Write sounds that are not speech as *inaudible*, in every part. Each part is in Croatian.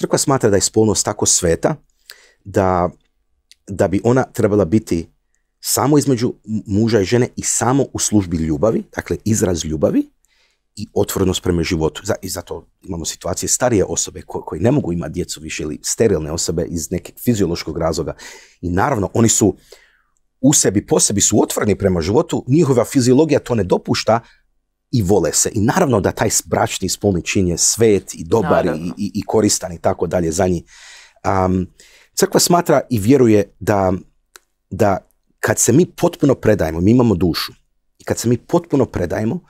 Crkva smatra da je spolnost tako sveta da, da bi ona trebala biti samo između muža i žene i samo u službi ljubavi, dakle izraz ljubavi i otvorenost prema životu. I zato imamo situacije starije osobe koje, ne mogu imati djecu više ili sterilne osobe iz nekog fiziološkog razloga. I naravno, oni su u sebi, po sebi su otvoreni prema životu, njihova fiziologija to ne dopušta, i vole se. I naravno da taj bračni spolni čin je svet i dobar i, i, koristan i tako dalje za njih. Um, crkva smatra i vjeruje da, da kad se mi potpuno predajemo, mi imamo dušu, i kad se mi potpuno predajemo,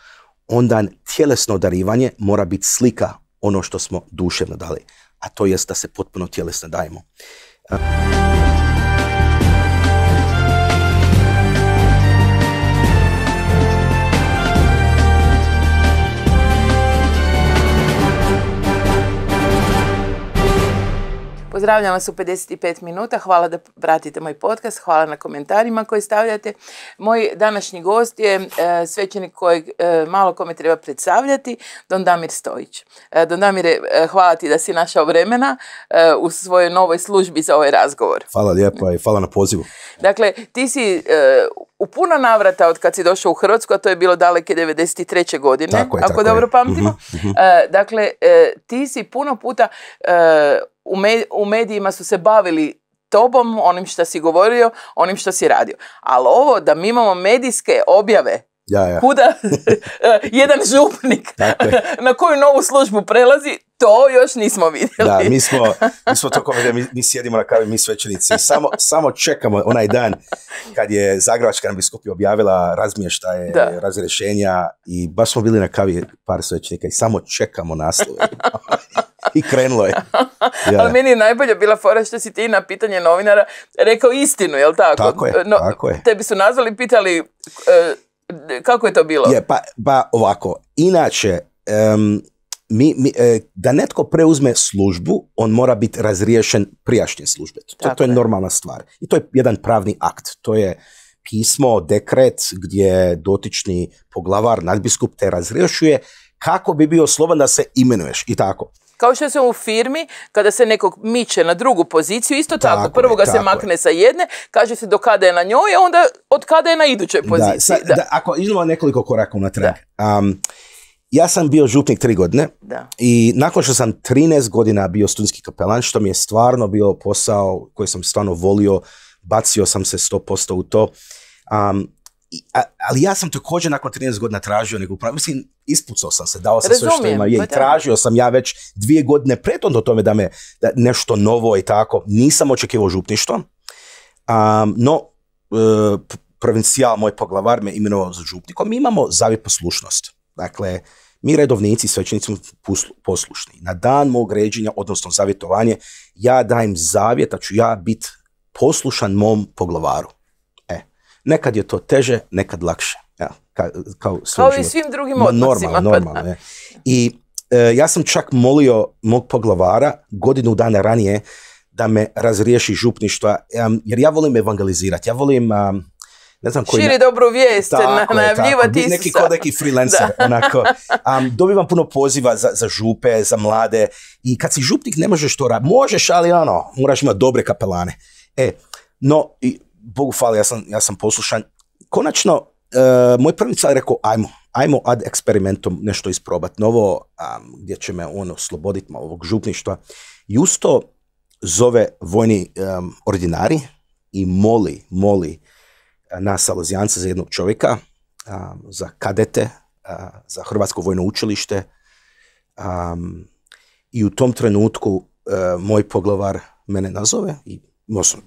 onda tjelesno darivanje mora biti slika ono što smo duševno dali, a to jest da se potpuno tjelesno dajemo. Pozdravljam vas u 55 minuta, hvala da pratite moj podcast, hvala na komentarima koje stavljate. Moj današnji gost je e, svećenik kojeg e, malo kome treba predstavljati, Don Damir Stojić. E, Don Damire, hvala ti da si našao vremena u svojoj novoj službi za ovaj razgovor. Hvala lijepa i hvala na pozivu. Dakle, ti si u puno navrata od kad si došao u Hrvatsku, a to je bilo daleke 93. godine, tako ako dobro je. Mhm, pamtimo. Mhm. Dakle, ti si puno puta u, medijima su se bavili tobom, onim što si govorio, onim što si radio. Ali ovo da mi imamo medijske objave ja, ja. kuda *laughs* *laughs* jedan župnik *laughs* na koju novu službu prelazi, to još nismo vidjeli. Da, mi smo, mi smo to mi, mi sjedimo na kavi, mi svećenici, Samo, samo čekamo onaj dan kad je Zagrebačka nam objavila razmještaje, da. razrešenja i baš smo bili na kavi par svećenika i samo čekamo naslove. *laughs* I krenulo je. *laughs* Ja. Ali meni je najbolje bila fora što si ti na pitanje novinara rekao istinu, jel tako? Tako je, no, tako je. Tebi su nazvali, pitali e, kako je to bilo? Je, pa, pa ovako, inače, mi, e, da netko preuzme službu, on mora biti razriješen prijašnje službe. To, to je normalna stvar. I to je jedan pravni akt. To je pismo, dekret gdje dotični poglavar, nadbiskup te razriješuje kako bi bio slobodan da se imenuješ i tako. Kao što se u firmi, kada se nekog miče na drugu poziciju, isto tako, tako prvo ga se makne sa jedne, kaže se do kada je na njoj, onda od kada je na idućoj poziciji. Da, sa, da. da ako idemo nekoliko koraka unatrag. Um, ja sam bio župnik tri godine da. i nakon što sam 13 godina bio studijski kapelan, što mi je stvarno bio posao koji sam stvarno volio, bacio sam se 100% u to. Um, ali ja sam također nakon 13 godina tražio neku pravu, mislim, ispucao sam se, dao sam sve što ima je i pa tražio sam ja već dvije godine do tome da me da nešto novo i tako, nisam očekivao župništvo, um, no uh, provincijal, moj poglavar me imenovao za župnikom, mi imamo zavit poslušnost. Dakle, mi redovnici svećenici poslušni. Na dan mog ređenja, odnosno zavjetovanje, ja dajem zavjet, da ću ja biti poslušan mom poglavaru. E, nekad je to teže, nekad lakše. Ja, kao, kao i svim drugim Ma, Normalno, pa I e, ja sam čak molio mog poglavara godinu dana ranije da me razriješi župništva, jer ja volim evangelizirati, ja volim ne znam koji... Širi na... dobru vijest, najavljivati Neki kao neki freelancer, onako. Um, *laughs* dobivam puno poziva za, za župe, za mlade i kad si župnik ne možeš to raditi. Možeš, ali ono, moraš imati dobre kapelane. E, no, i, Bogu hvala, ja sam, ja sam poslušan. Konačno, eh, moj prvi car je rekao, ajmo, ajmo ad eksperimentom nešto isprobat novo, gdje će me ono sloboditi malo ovog župništva. I usto zove vojni ordinari i moli, moli na Salozijance za jednog čovjeka, za kadete, za Hrvatsko vojno učilište. I u tom trenutku e, moj poglavar mene nazove i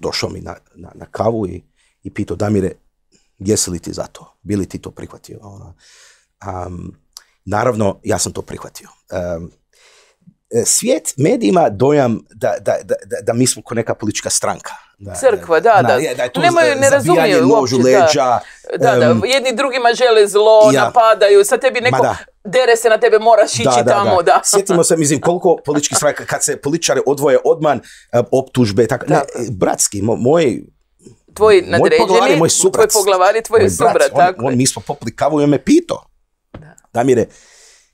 došao mi na, kavu i, i pitao Damire, jesi li ti za to? Bili ti to prihvatio? Ono, naravno, ja sam to prihvatio. E, e, svijet medijima dojam da, da, da mi smo ko neka politička stranka crkva, da, da. tu Nemaju, ne razumiju uopće. Leđa, da, da, jedni drugima žele zlo, napadaju, sad tebi neko dere se na tebe, moraš ići tamo, da. Sjetimo se, mislim, koliko političkih stranaka, kad se političari odvoje odman, eh, optužbe, tako, ne, bratski, moj Tvoji nadređeni, moj poglavari, tvoj poglavari, tvoj subrat, tako on, mi smo popili kavu i on me pito Damire,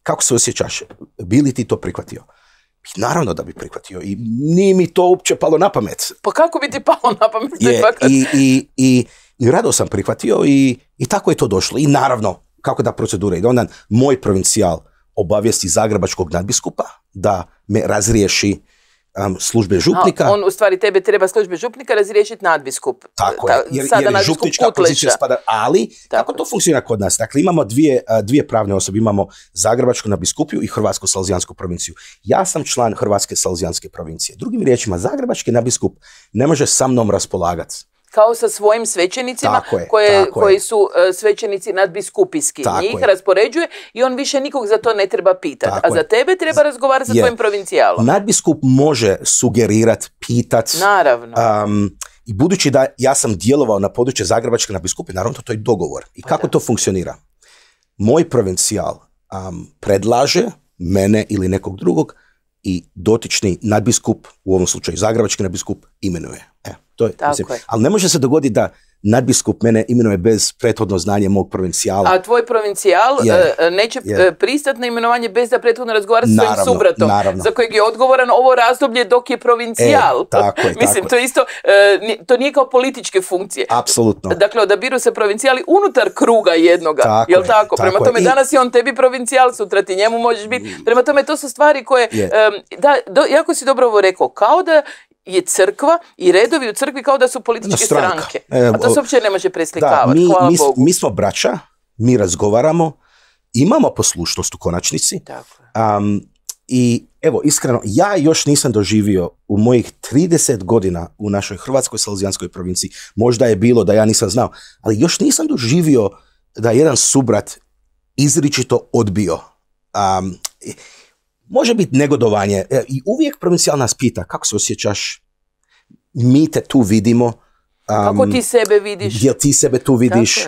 kako se osjećaš? Bili ti to prihvatio? Naravno da bi prihvatio i nije mi to uopće palo na pamet. Pa kako bi ti palo na pamet? Je, i, i, i, i, rado sam prihvatio i, i tako je to došlo. I naravno, kako da procedura ide. Onda moj provincijal obavijesti zagrebačkog nadbiskupa da me razriješi službe župnika. on u stvari tebe treba službe župnika razriješiti nadbiskup. Tako je, jer, je župnička pozicija spada, ali kako to funkcionira kod nas? Dakle, imamo dvije, dvije pravne osobe, imamo Zagrebačku na biskupiju i Hrvatsku salzijansku provinciju. Ja sam član Hrvatske salzijanske provincije. Drugim riječima, Zagrebački na biskup ne može sa mnom raspolagati kao sa svojim svećenicima koji su e, svećenici nadbiskupijski. Njih raspoređuje i on više nikog za to ne treba pitati. A za tebe treba razgovarati sa tvojim provincijalom. Nadbiskup može sugerirat, pitat. Naravno. Um, i budući da ja sam djelovao na područje Zagrebačke nadbiskupije, naravno to, to je dogovor. I pa kako to funkcionira? Moj provincijal um, predlaže mene ili nekog drugog i dotični nadbiskup, u ovom slučaju Zagrebački nadbiskup, imenuje. E. To je, Ali ne može se dogoditi da nadbiskup mene imenuje bez prethodno znanje mog provincijala. A tvoj provincijal eh, eh, neće eh, pristati na imenovanje bez da prethodno razgovara s svojim subratom. Za kojeg je odgovoran ovo razdoblje dok je provincijal. E, tako *laughs* Mislim, to je. isto, to nije kao političke funkcije. Apsolutno. Dakle, odabiru se provincijali unutar kruga jednoga. Tako jel tako? Prema tome, danas je on tebi provincijal, sutra ti njemu možeš biti. Prema tome, to su stvari koje, da, jako si dobro ovo rekao, kao da je crkva i redovi u crkvi kao da su političke stranke. A to se uopće ne može preslikavati. mi, mi, smo braća, mi razgovaramo, imamo poslušnost u konačnici. I evo, iskreno, ja još nisam doživio u mojih 30 godina u našoj Hrvatskoj salzijanskoj provinciji, možda je bilo da ja nisam znao, ali još nisam doživio da jedan subrat izričito odbio um, može biti negodovanje e, i uvijek provincijal nas pita kako se osjećaš, mi te tu vidimo, Kako ti sebe vidiš? Jel ti sebe tu vidiš?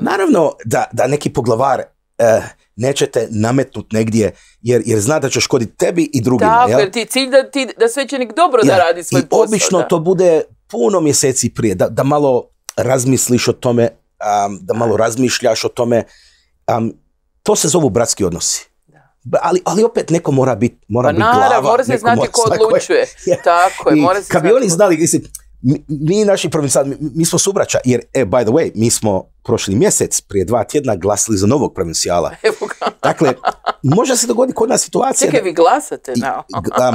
naravno. da, neki poglavar e, neće te nametnut negdje jer, zna da će škoditi tebi i drugima. Tako, jer ti cilj da, ti, svećenik dobro da radi svoj posao. I obično to bude puno mjeseci prije, da, malo razmisliš o tome, da malo razmišljaš o tome. to se zovu bratski odnosi ali, ali opet neko mora biti mora pa, naravno, glava. mora se znati ko odlučuje. *laughs* Je. Tako je, *laughs* mora se Kad bi oni znali, mislim, mi, naši provincijalni, mi, smo subraća, jer, e, by the way, mi smo prošli mjesec, prije dva tjedna, glasili za novog provincijala. *laughs* Dakle, može se dogoditi kod nas situacija... Čekaj, vi glasate, no.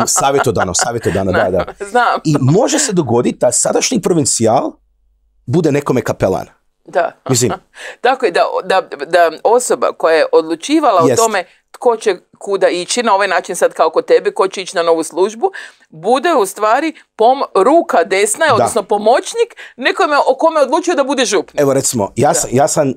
Um, savjetodano, da, da. Znam. I može se dogoditi da sadašnji provincijal bude nekome kapelan. Da. Mislim. Tako je, da, da, osoba koja je odlučivala o tome tko će kuda ići, na ovaj način sad kao kod tebe, ko će ići na novu službu, bude u stvari pom, ruka desna, odnosno pomoćnik nekome o kome odlučio da bude župnik. Evo recimo, ja sam, ja sam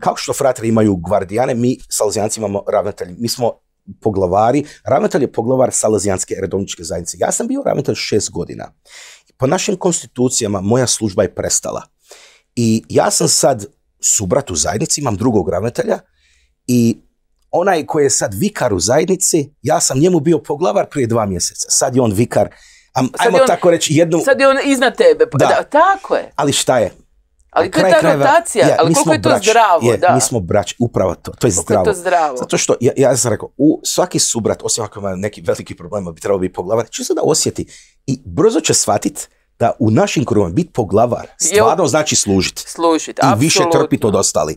kako što fratri imaju gvardijane, mi salzijanci imamo ravnatelji. Mi smo poglavari, ravnatelj je poglavar Salazijanske redovničke zajednice. Ja sam bio ravnatelj šest godina. Po našim konstitucijama moja služba je prestala. I ja sam sad subrat u zajednici, imam drugog ravnatelja i onaj koji je sad vikar u zajednici, ja sam njemu bio poglavar prije dva mjeseca, sad je on vikar, ajmo tako reći jednu... Sad je on iznad tebe, tako je. Ali šta je? Ali to je ta rotacija, ali koliko je to zdravo, da. Mi smo brać upravo to, to je zdravo. Zato što, ja, sam rekao, u svaki subrat, osim ako ima neki veliki problem, bi trebao biti poglavar, se da osjeti i brzo će shvatiti da u našim krugovima biti poglavar stvarno znači služiti. Služiti, I više trpiti od ostali.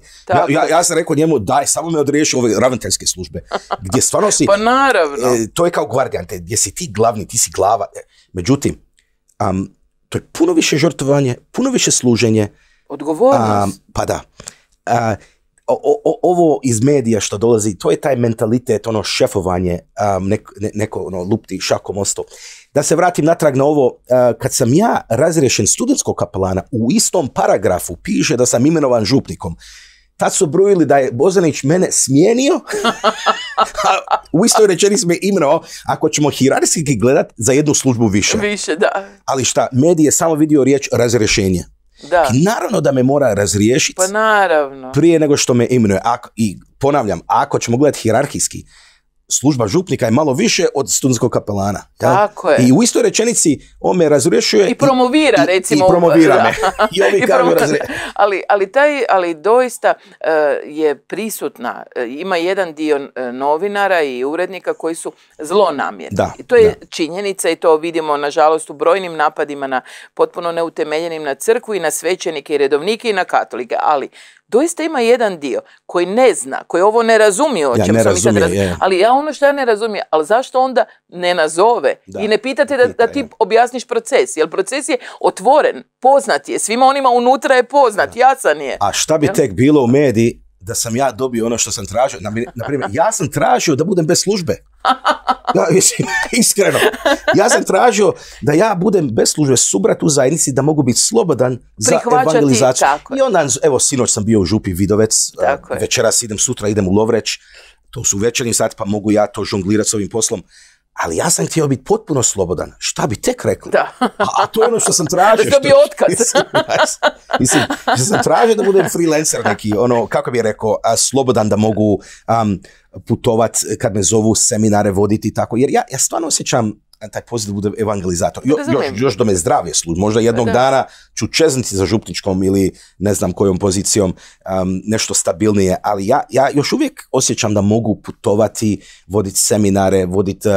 Ja, sam rekao njemu, daj, samo me odriješi ove ravnateljske službe. *laughs* Gdje stvarno si... pa naravno. E, to je kao guardijante, gdje si ti glavni, ti si glava. E, međutim, to je puno više žrtvovanje, puno više služenje. Odgovornost. pa da. ovo iz medija što dolazi, to je taj mentalitet, ono šefovanje, neko ono, lupti šakom osto. Da se vratim natrag na ovo, e, kad sam ja razriješen studentskog kapelana, u istom paragrafu piše da sam imenovan župnikom. Tad su brojili da je Bozanić mene smijenio, *laughs* u istoj rečeni smo ako ćemo hirarski gledat, za jednu službu više. Više, da. Ali šta, medij je samo vidio riječ razrješenje. Da. naravno da me mora razriješiti. Pa naravno. Prije nego što me imenuje. I ponavljam, ako ćemo gledat hijerarhijski služba župnika je malo više od studentskog kapelana. Tako je. I u istoj rečenici on me razrješuje. I promovira, recimo. I promovira me. I *laughs* ali, ali, taj, ali doista e, je prisutna. E, ima jedan dio e, novinara i urednika koji su zlonamjerni. Da, I to je činjenica i to vidimo, nažalost, u brojnim napadima na potpuno neutemeljenim na crkvu i na svećenike i redovnike i na katolike. Ali doista ima jedan dio koji ne zna, koji ovo ne razumije o sam sad Ali ja ono što ja ne razumijem, ali zašto onda ne nazove i ne pitate da, da ti objasniš proces? Jer proces je otvoren, poznat je, svima onima unutra je poznat, da. jasan je. A šta bi tek bilo u mediji da sam ja dobio ono što sam tražio? Na ja sam tražio da budem bez službe. Da, iskreno. Ja sam tražio da ja budem bez službe subrat u zajednici, da mogu biti slobodan za evangelizaciju. I onda, evo, sinoć sam bio u Župi Vidovec, večeras idem, sutra idem u Lovreć, to su večernji sat, pa mogu ja to žonglirati s ovim poslom ali ja sam htio biti potpuno slobodan. Šta bi tek rekli? Da. A, a to je ono što sam tražio. *laughs* da bi otkaz. *laughs* Mislim, što sam tražio da budem freelancer neki, ono, kako bi rekao, slobodan da mogu um, putovat kad me zovu seminare voditi i tako. Jer ja, ja stvarno osjećam taj poziv bude evangelizator. još, još do me zdravje služi. Možda jednog dana ću čeznici za župničkom ili ne znam kojom pozicijom nešto stabilnije, ali ja, još uvijek osjećam da mogu putovati, voditi seminare, voditi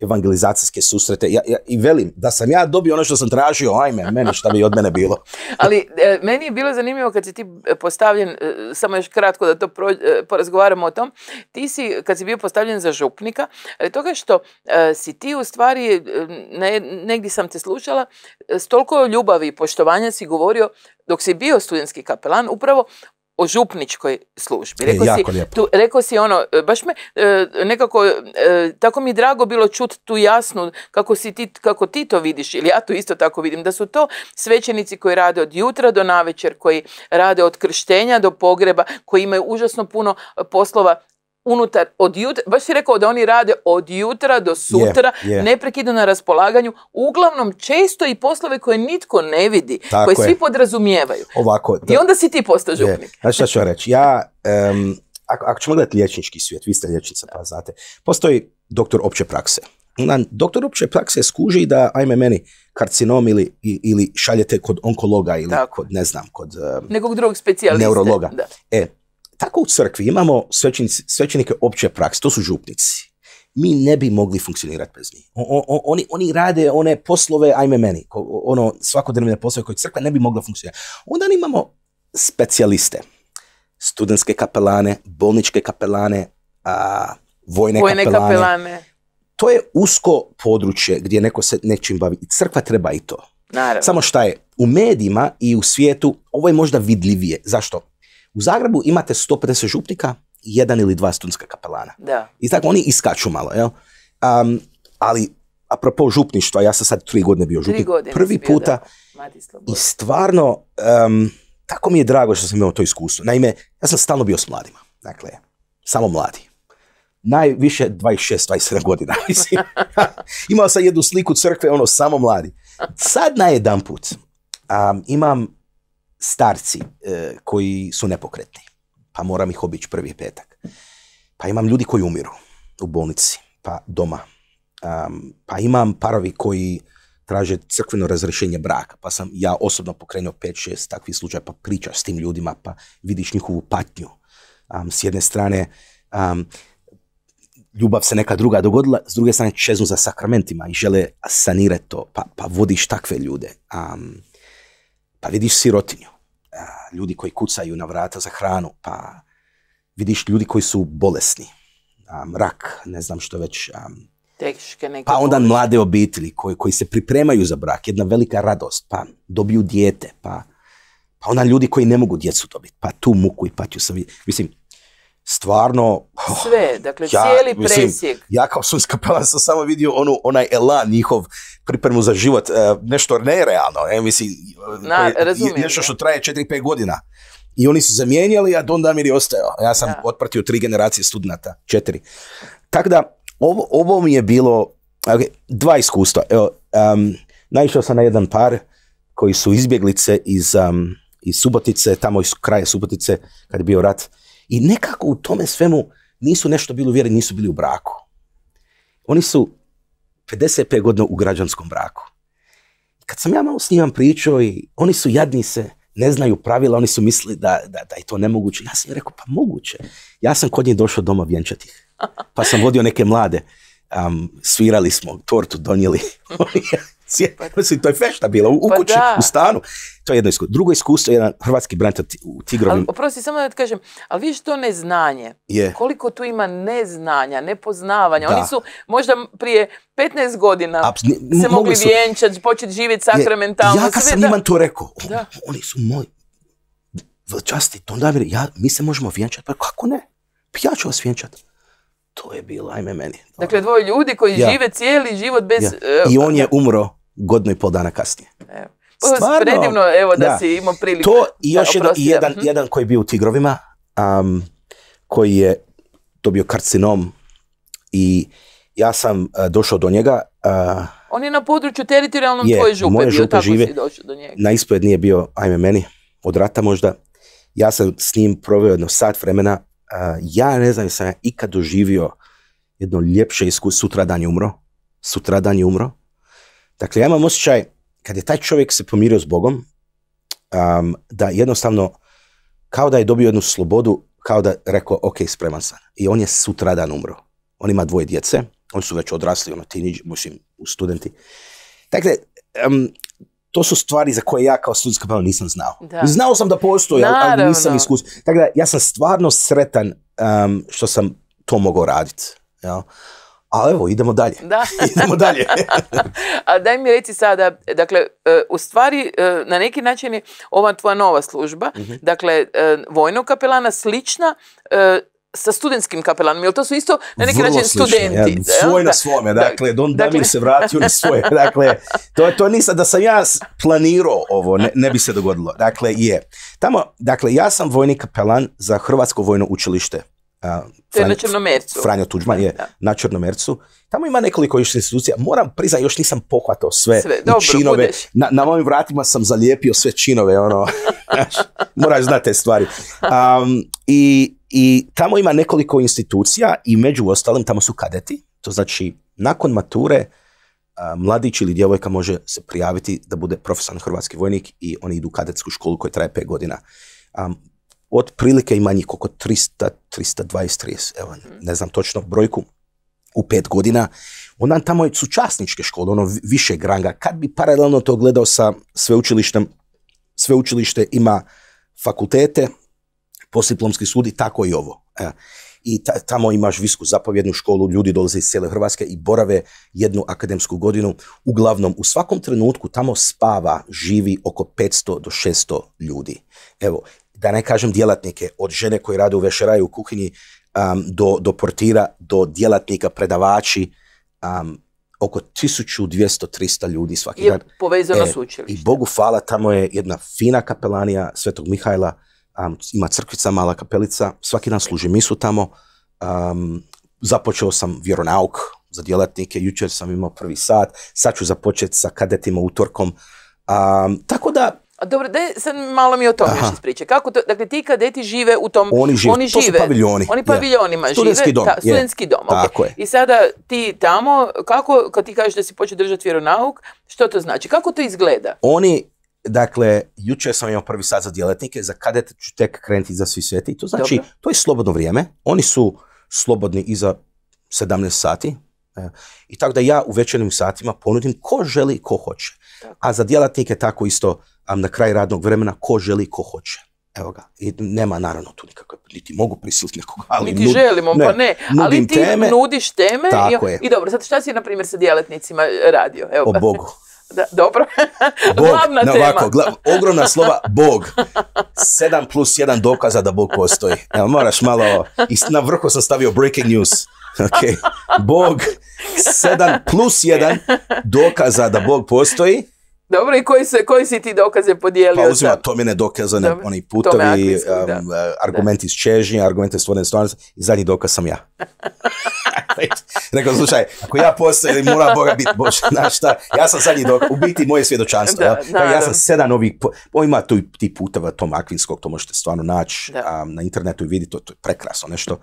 evangelizacijske susrete. Ja, I velim, da sam ja dobio ono što sam tražio, ajme, meni šta bi od mene bilo. *laughs* ali e, meni je bilo zanimljivo kad si ti e, postavljen, e, samo još kratko da to porazgovaramo o tom, ti si, kad si bio postavljen za župnika, toga što si ti u stvari stvari, eh, negdje sam te slušala, s toliko ljubavi i poštovanja si govorio dok si bio studentski kapelan, upravo o župničkoj službi. E, rekao, si, tu, rekao si ono, eh, baš me eh, nekako, tako mi je drago bilo čut tu jasnu kako, si ti, kako ti to vidiš, ili ja to isto tako vidim, da su to svećenici koji rade od jutra do navečer, koji rade od krštenja do pogreba, koji imaju užasno puno poslova unutar od jutra, baš si rekao da oni rade od jutra do sutra, yeah, yeah. neprekidno na raspolaganju, uglavnom često i poslove koje nitko ne vidi, Tako koje svi podrazumijevaju. Ovako. I onda si ti postao župnik. Yeah. Znači ću reći, ja, um, ako, ako ćemo gledati liječnički svijet, vi ste liječnica pa znate, postoji doktor opće prakse. Na, doktor opće prakse skuži da, ajme meni, karcinom ili, ili šaljete kod onkologa ili kod, ne znam, kod... Nekog drugog specijalista. Neurologa. Da. E, tako u crkvi imamo svećenike opće prakse, to su župnici. Mi ne bi mogli funkcionirati bez njih. oni, rade one poslove, ajme meni, ono svakodnevne poslove koje crkva ne bi mogla funkcionirati. Onda imamo specijaliste, studentske kapelane, bolničke kapelane, a, vojne, kapelane. To je usko područje gdje neko se nečim bavi. crkva treba i to. Samo šta je, u medijima i u svijetu ovo je možda vidljivije. Zašto? U Zagrebu imate 150 župnika, jedan ili dva studentska kapelana. Da. I tako oni iskaču malo, jel? Um, ali, apropo župništva, ja sam sad tri godine bio župnik. Prvi puta. I stvarno, um, tako mi je drago što sam imao to iskustvo. Naime, ja sam stalno bio s mladima. Dakle, samo mladi. Najviše 26-27 godina, *laughs* imao sam jednu sliku crkve, ono, samo mladi. Sad na jedan put um, imam starci e, koji su nepokretni. Pa moram ih obići prvi petak. Pa imam ljudi koji umiru u bolnici, pa doma. pa imam parovi koji traže crkveno razrešenje braka, pa sam ja osobno pokrenuo 5-6 takvih slučaja, pa pričaš s tim ljudima, pa vidiš njihovu patnju. s jedne strane, ljubav se neka druga dogodila, s druge strane čeznu za sakramentima i žele sanirati to, pa, pa vodiš takve ljude pa vidiš sirotinju, ljudi koji kucaju na vrata za hranu, pa vidiš ljudi koji su bolesni, rak, ne znam što već. pa onda mlade obitelji koji, koji se pripremaju za brak, jedna velika radost, pa dobiju dijete, pa, pa onda ljudi koji ne mogu djecu dobiti, pa tu muku i patju sam Mislim, stvarno... Oh, Sve, dakle ja, cijeli presjek. Ja kao sam skapela sam samo vidio onu, onaj elan njihov pripremu za život, e, nešto nerealno. E, mislim, na, razumijem, nešto što traje 4-5 godina. I oni su zamijenjali, a Don Damir je ostao Ja sam da. otpratio tri generacije studenta, četiri. Tako da, ovo, mi je bilo dva iskustva. Evo, um, naišao sam na jedan par koji su izbjeglice iz, iz Subotice, tamo iz kraja Subotice, kad je bio rat. I nekako u tome svemu nisu nešto bili uvjereni, nisu bili u braku. Oni su 55 godina u građanskom braku kad sam ja malo s njima pričao i oni su jadni se, ne znaju pravila, oni su mislili da, da, da je to nemoguće. Ja sam im rekao, pa moguće. Ja sam kod njih došao doma vjenčati Pa sam vodio neke mlade. Um, svirali smo, tortu donijeli. *laughs* Pa mislim, to je fešta bila, u, pa kući, u stanu. To je jedno iskustvo. Drugo iskustvo, jedan hrvatski branitelj u Tigrovim. Oprosti, samo da kažem, ali vidiš to neznanje. Je. Koliko tu ima neznanja, nepoznavanja. Oni su možda prije 15 godina se mogli vjenčati, početi živjeti sakramentalno. ja kad sam imam to rekao, oni su moji. Časti, to onda ja, mi se možemo vjenčati, pa kako ne? Pa ja ću vas vjenčati to je bilo, ajme meni. Dakle, dvoje ljudi koji žive cijeli život bez... E, I on je umro godinu i pol dana kasnije. evo da, si imao priliku. To i još mhm. jedan, koji je bio u Tigrovima, koji je dobio karcinom i ja sam e, došao do njega. On je na području teritorijalnom tvoje župe bio, tako si došao do njega. Na nije bio, ajme meni, od rata možda. Ja sam s njim proveo jedno sat vremena. ja ne znam jesam ja ikad doživio jedno ljepše iskustvo. Sutra je umro. Sutra je umro. Dakle, ja imam osjećaj, kad je taj čovjek se pomirio s Bogom, um, da jednostavno, kao da je dobio jednu slobodu, kao da rekao, ok, spreman sam. I on je sutradan umro. On ima dvoje djece, oni su već odrasli, ono, tiniđi, mislim, studenti. Dakle, um, to su stvari za koje ja kao studijska nisam znao. Znao sam da postoji, ali, nisam iskusio. Tako dakle, ja sam stvarno sretan um, što sam to mogao raditi. Ja? A evo, idemo dalje. Da. *laughs* idemo dalje. *laughs* A daj mi reci sada, dakle, e, u stvari e, na neki način je ova tvoja nova služba, mhm. dakle, e, vojnog kapelana slična sa studentskim kapelanom, jer to su isto na neki način studenti. svoj na svome, dakle, Don dakle. se vratio na svoje. *laughs* Dakle, to, to nisam, da sam ja planirao ovo, ne, ne, bi se dogodilo. Dakle, je. Tamo, dakle, ja sam vojni kapelan za Hrvatsko vojno učilište to Franjo, na Franjo Tuđman je da. na Črnomercu. Tamo ima nekoliko još institucija. Moram priznati, još nisam pohvatao sve, sve činove. Na, na mojim vratima sam zalijepio sve činove. Ono. *laughs* Moraš znati te stvari. Um, i, I tamo ima nekoliko institucija i među ostalim tamo su kadeti. To znači, nakon mature mladić ili djevojka može se prijaviti da bude profesionalni hrvatski vojnik i oni idu u kadetsku školu koja traje pet godina. Um, prilike ima njih oko 300, 320, 30, evo, mhm. ne znam točno brojku, u pet godina. Onda tamo su časničke škole, ono više granga. Kad bi paralelno to gledao sa sveučilištem, sveučilište ima fakultete, posliplomski sud i tako i ovo. E. I tamo imaš visku zapovjednu školu, ljudi dolaze iz cijele Hrvatske i borave jednu akademsku godinu. Uglavnom, u svakom trenutku tamo spava, živi oko 500 do 600 ljudi. Evo, da ne kažem djelatnike, od žene koji rade u vešeraju u kuhinji um, do, do portira, do djelatnika, predavači, um, oko 1200-300 ljudi svaki je povezano e, s I Bogu hvala, tamo je jedna fina kapelanija Svetog Mihajla, um, ima crkvica, mala kapelica, svaki dan služi misu tamo. započeo sam vjeronauk za djelatnike, jučer sam imao prvi sat, sad ću započeti sa kadetima utorkom. Um, tako da dobro, daj sad malo mi o tome još priče. Kako to, dakle ti kadeti žive u tom... Oni žive, oni žive, to su paviljoni. Oni paviljonima žive. Studentski dom. Tako je. I sada ti tamo, kako, kad ti kažeš da si počeo držati vjeronauk, što to znači? Kako to izgleda? Oni, dakle, jučer sam imao prvi sat za djelatnike, za kadete ću tek krenuti za svi sveti. To znači, to je slobodno vrijeme. Oni su slobodni iza 17 sati. E, I tako da ja u večernim satima ponudim ko želi, ko hoće. A za djelatnike tako isto na kraj radnog vremena ko želi, ko hoće. Evo ga, i nema naravno tu nikakve, niti mogu prisiliti nekoga, ali ti želimo, ne, pa ne, ali ti teme, nudiš teme i, i dobro, sad šta si na primjer sa djelatnicima e, radio? Evo, o Bogu. *laughs* Da, dobro. *laughs* Glavna tema. Ovako, ogromna slova *laughs* Bog. 7 plus jedan dokaza da Bog postoji. Evo, moraš malo, i na vrhu sam stavio breaking news. Ok. Bog, sedam plus jedan dokaza da Bog postoji. Dobro, i koji, se, koji si ti dokaze podijelio? Pa uzima Tomine dokaze, dokazane oni putovi, argumenti iz Čežnje, argumenti iz stvorene stvarnosti i zadnji dokaz sam ja. *laughs* Rekao, slušaj, ako ja postojim, mora Boga biti, Bože, znaš šta, ja sam zadnji dokaz, u biti moje svjedočanstvo. ja sam sedam ovih, on ima tu ti puteva tom akvinskog, to možete stvarno naći um, na internetu i vidjeti, to, to je prekrasno nešto.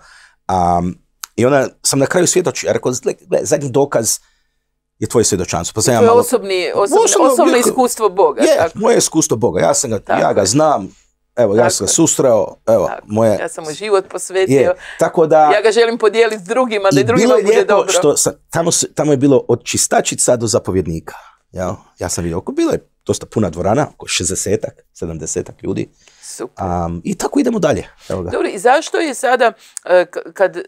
Um, I onda sam na kraju svjedočio, ja rekao, zadnji dokaz, je tvoje svjedočanstvo. Pa sam osobni, pa ono osobno, iskustvo Boga. Je, moje iskustvo Boga. Ja, sam ga, ja ga znam, Evo, ja sam ga susreo, evo, moje... Ja sam mu život posvetio, tako da... ja ga želim podijeliti s drugima, da i drugima bude dobro. Što, tamo, tamo je bilo od čistačica do zapovjednika. Ja, ja sam vidio, oko bilo je dosta puna dvorana, oko 60-ak, 70 ljudi. Super. Um, I tako idemo dalje. Dobro, i zašto je sada e, kad, e,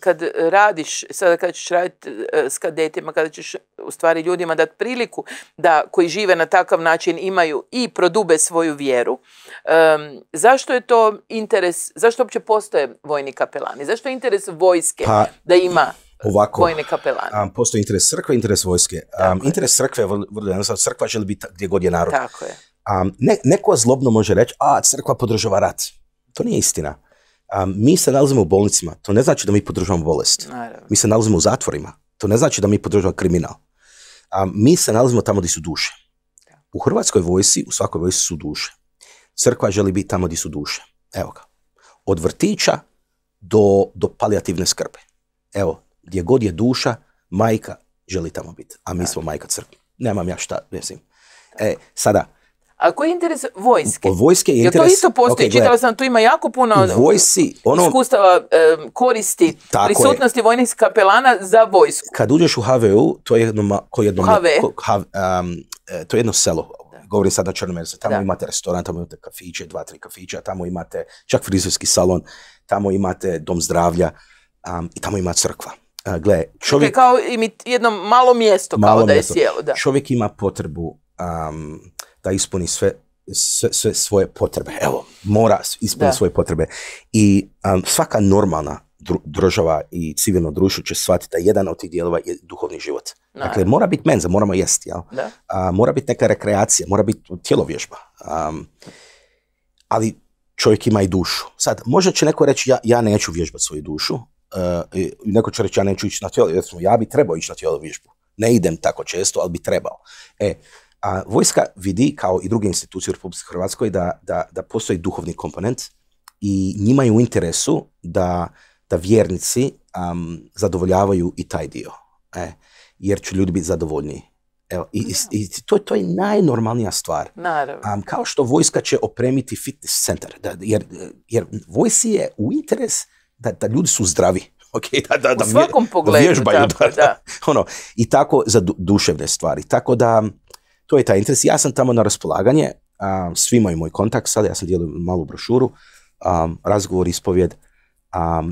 kad radiš, sada kad ćeš raditi e, s kadetima, kada ćeš u stvari ljudima dati priliku da koji žive na takav način imaju i prodube svoju vjeru, um, zašto je to interes, zašto uopće postoje vojni kapelani? Zašto je interes vojske pa, da ima ovako, vojne kapelane? postoji interes crkve, interes vojske. Um, interes crkve je vrlo crkva želi biti gdje god je narod. Tako je a neko zlobno može reći, a crkva podržava rat. To nije istina. mi se nalazimo u bolnicima, to ne znači da mi podržavamo bolest. Mi se nalazimo u zatvorima, to ne znači da mi podržavamo kriminal. mi se nalazimo tamo gdje su duše. U hrvatskoj vojsi, u svakoj vojsi su duše. Crkva želi biti tamo gdje su duše. Evo ga. Od vrtića do, do palijativne skrbe. Evo, gdje god je duša, majka želi tamo biti. A mi smo majka crkva. Nemam ja šta, mislim. E, sada, a koji je interes vojske? vojske je interes... Jer to isto postoji, čitala sam, tu ima jako puno vojsi, mm, ono... iskustava koristi prisutnosti vojnih kapelana za vojsku. Kad uđeš u HVU, to je jedno... Ko jedno e? e, e, to jedno selo, govorim sad na Črnomercu, tamo imate restoran, tamo imate kafiće, dva, tri kafića, tamo imate čak frizerski salon, tamo imate dom zdravlja i tamo ima crkva. gle, čovjek... Dakle, kao jedno malo mjesto, kao da je sjelo. Da. Čovjek ima potrebu da ispuni sve, sve, svoje potrebe. Evo, mora ispuniti svoje potrebe. I um, svaka normalna država i civilno društvo će shvatiti da jedan od tih dijelova je duhovni život. dakle, mora biti menza, moramo jesti. Jel? mora biti neka rekreacija, mora biti tjelovježba. Um, ali čovjek ima i dušu. Sad, možda će neko reći ja, ja neću vježbati svoju dušu, uh, neko će reći ja neću ići na tijelo, ja bi trebao ići na tijelo Ne idem tako često, ali bi trebao. E, a vojska vidi, kao i druge institucije u Republici Hrvatskoj, da, da, da postoji duhovni komponent i njima je u interesu da, da vjernici um, zadovoljavaju i taj dio. E, jer će ljudi biti zadovoljniji. i, to, to je najnormalnija stvar. Naravno. Um, kao što vojska će opremiti fitness centar. Da, jer, jer vojsi je u interes da, da ljudi su zdravi. *laughs* Okay, da, da, da, u svakom pogledu. *laughs* Ono, I tako za duševne stvari. Tako da to je taj interes. Ja sam tamo na raspolaganje, um, svi imaju moj kontakt sada, ja sam dijelio malu brošuru, razgovor, ispovjed,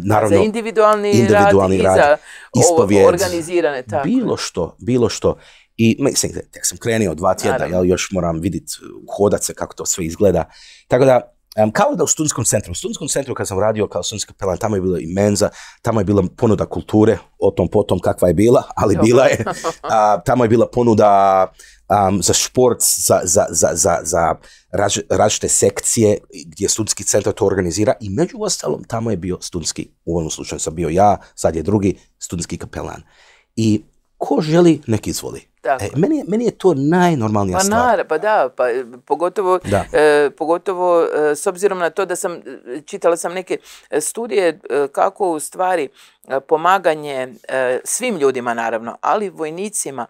naravno... individualni, rad, i za ispovjed, organizirane, tako. Bilo što, bilo što. I mislim, tek sam krenio dva tjedna, jel, još moram vidjeti, hodat se kako to sve izgleda. Tako da, kao da u studijskom centru. U studijskom centru kad sam radio kao studentski kapelan, tamo je bila i menza, tamo je bila ponuda kulture, o tom potom kakva je bila, ali bila je. *laughs* tamo je bila ponuda za šport, za, za, za, za, za različite sekcije gdje studentski centar to organizira i među ostalom tamo je bio studijski, u ovom slučaju sam bio ja, sad je drugi, studentski kapelan. I ko želi, nek izvoli. E, meni, je, meni to najnormalnija pa, stvar. pa da, pa, e, pogotovo, e, s obzirom na to da sam, čitala sam neke studije kako u stvari pomaganje svim ljudima naravno, ali vojnicima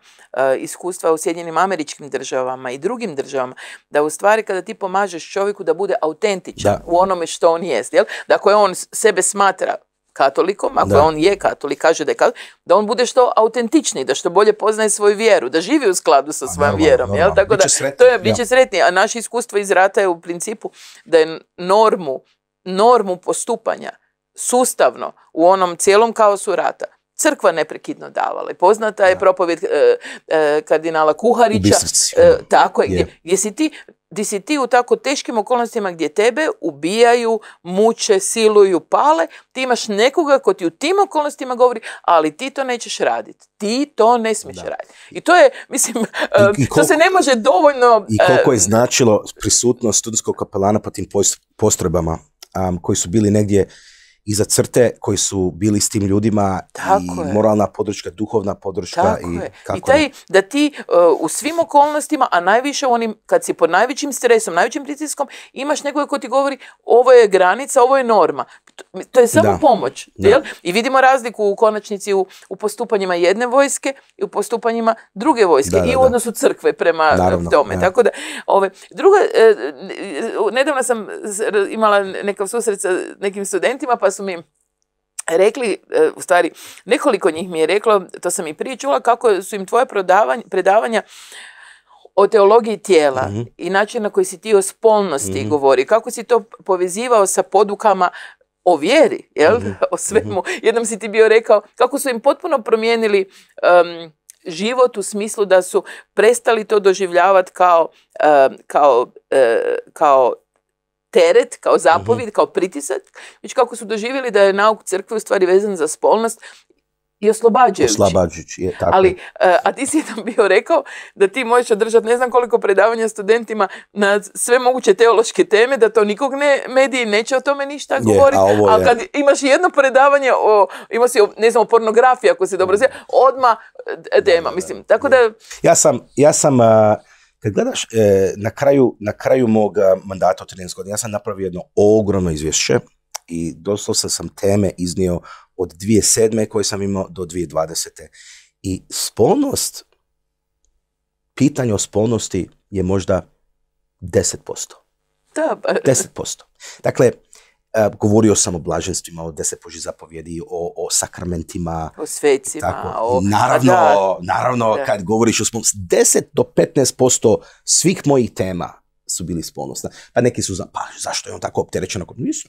iskustva u Sjedinjenim američkim državama i drugim državama, da u stvari kada ti pomažeš čovjeku da bude autentičan u onome što on jest, jel? da ako je on sebe smatra katolikom, ako on je katolik, kaže da je katolik, da on bude što autentičniji, da što bolje poznaje svoju vjeru, da živi u skladu sa svojom vjerom. Tako da, to je, bit će sretniji. A naše iskustvo iz rata je u principu da je normu, normu postupanja sustavno u onom cijelom kaosu rata crkva neprekidno davala. I poznata je propovjed e, e, kardinala Kuharića. Ono. E, tako je. gdje si ti di si ti u tako teškim okolnostima gdje tebe ubijaju, muče, siluju, pale, ti imaš nekoga ko ti u tim okolnostima govori, ali ti to nećeš raditi. Ti to ne smiješ raditi. I to je, mislim, *laughs* to se ne može dovoljno... I koliko je eh, značilo prisutnost studijskog kapelana po tim postrojbama koji su bili negdje za crte koji su bili s tim ljudima i moralna podrška, duhovna podrška. i, Kako I taj, da ti e, u svim okolnostima, a najviše onim kad si pod najvećim stresom, najvećim pritiskom, imaš nekoga ko ti govori ovo je granica, ovo je norma. To je samo pomoć. Jel? I vidimo razliku u konačnici u, postupanjima jedne vojske i u postupanjima druge vojske i u odnosu crkve prema Naravno, tome. Tako da, ove, druga, e, e, nedavno sam imala neka susret sa nekim studentima pa su mi rekli, e, u stvari nekoliko njih mi je reklo, to sam i prije čula, kako su im tvoje predavanja o teologiji tijela mhm. i način na koji si ti o spolnosti mhm. govori, kako si to povezivao sa podukama o vjeri, jel? Mhm. *laughs* o svemu. Mhm. Jednom si ti bio rekao kako su im potpuno promijenili život u smislu da su prestali to doživljavati kao, kao, e, kao teret, kao zapovid mhm. kao pritisak, već kako su doživjeli da je nauk crkve u stvari vezan za spolnost i oslobađajući. je tako. Ali, e, a ti si nam bio rekao da ti možeš održati ne znam koliko predavanja studentima na sve moguće teološke teme, da to nikog ne, mediji neće o tome ništa govoriti. A, kad imaš jedno predavanje o, ima si, ne znam, o pornografiji, ako se dobro mm. zna, odma e, tema, mislim. Tako da... Ja sam, ja sam kad gledaš, e, na, kraju, na kraju mog mandata od 13 godina, ja sam napravio jedno ogromno izvješće i doslovno sam teme iznio od 2007. koje sam imao do 2020. I spolnost, pitanje o spolnosti je možda 10%. Da. Ba... Pa- 10%. Dakle, e, govorio sam o blaženstvima, o deset poži zapovjedi, o, o sakramentima. O svecima. Naravno, naravno kad govoriš o spolnosti, 10 do 15% svih mojih tema su bili spolnostna. Pa neki su, za, pa zašto je on tako opterećen?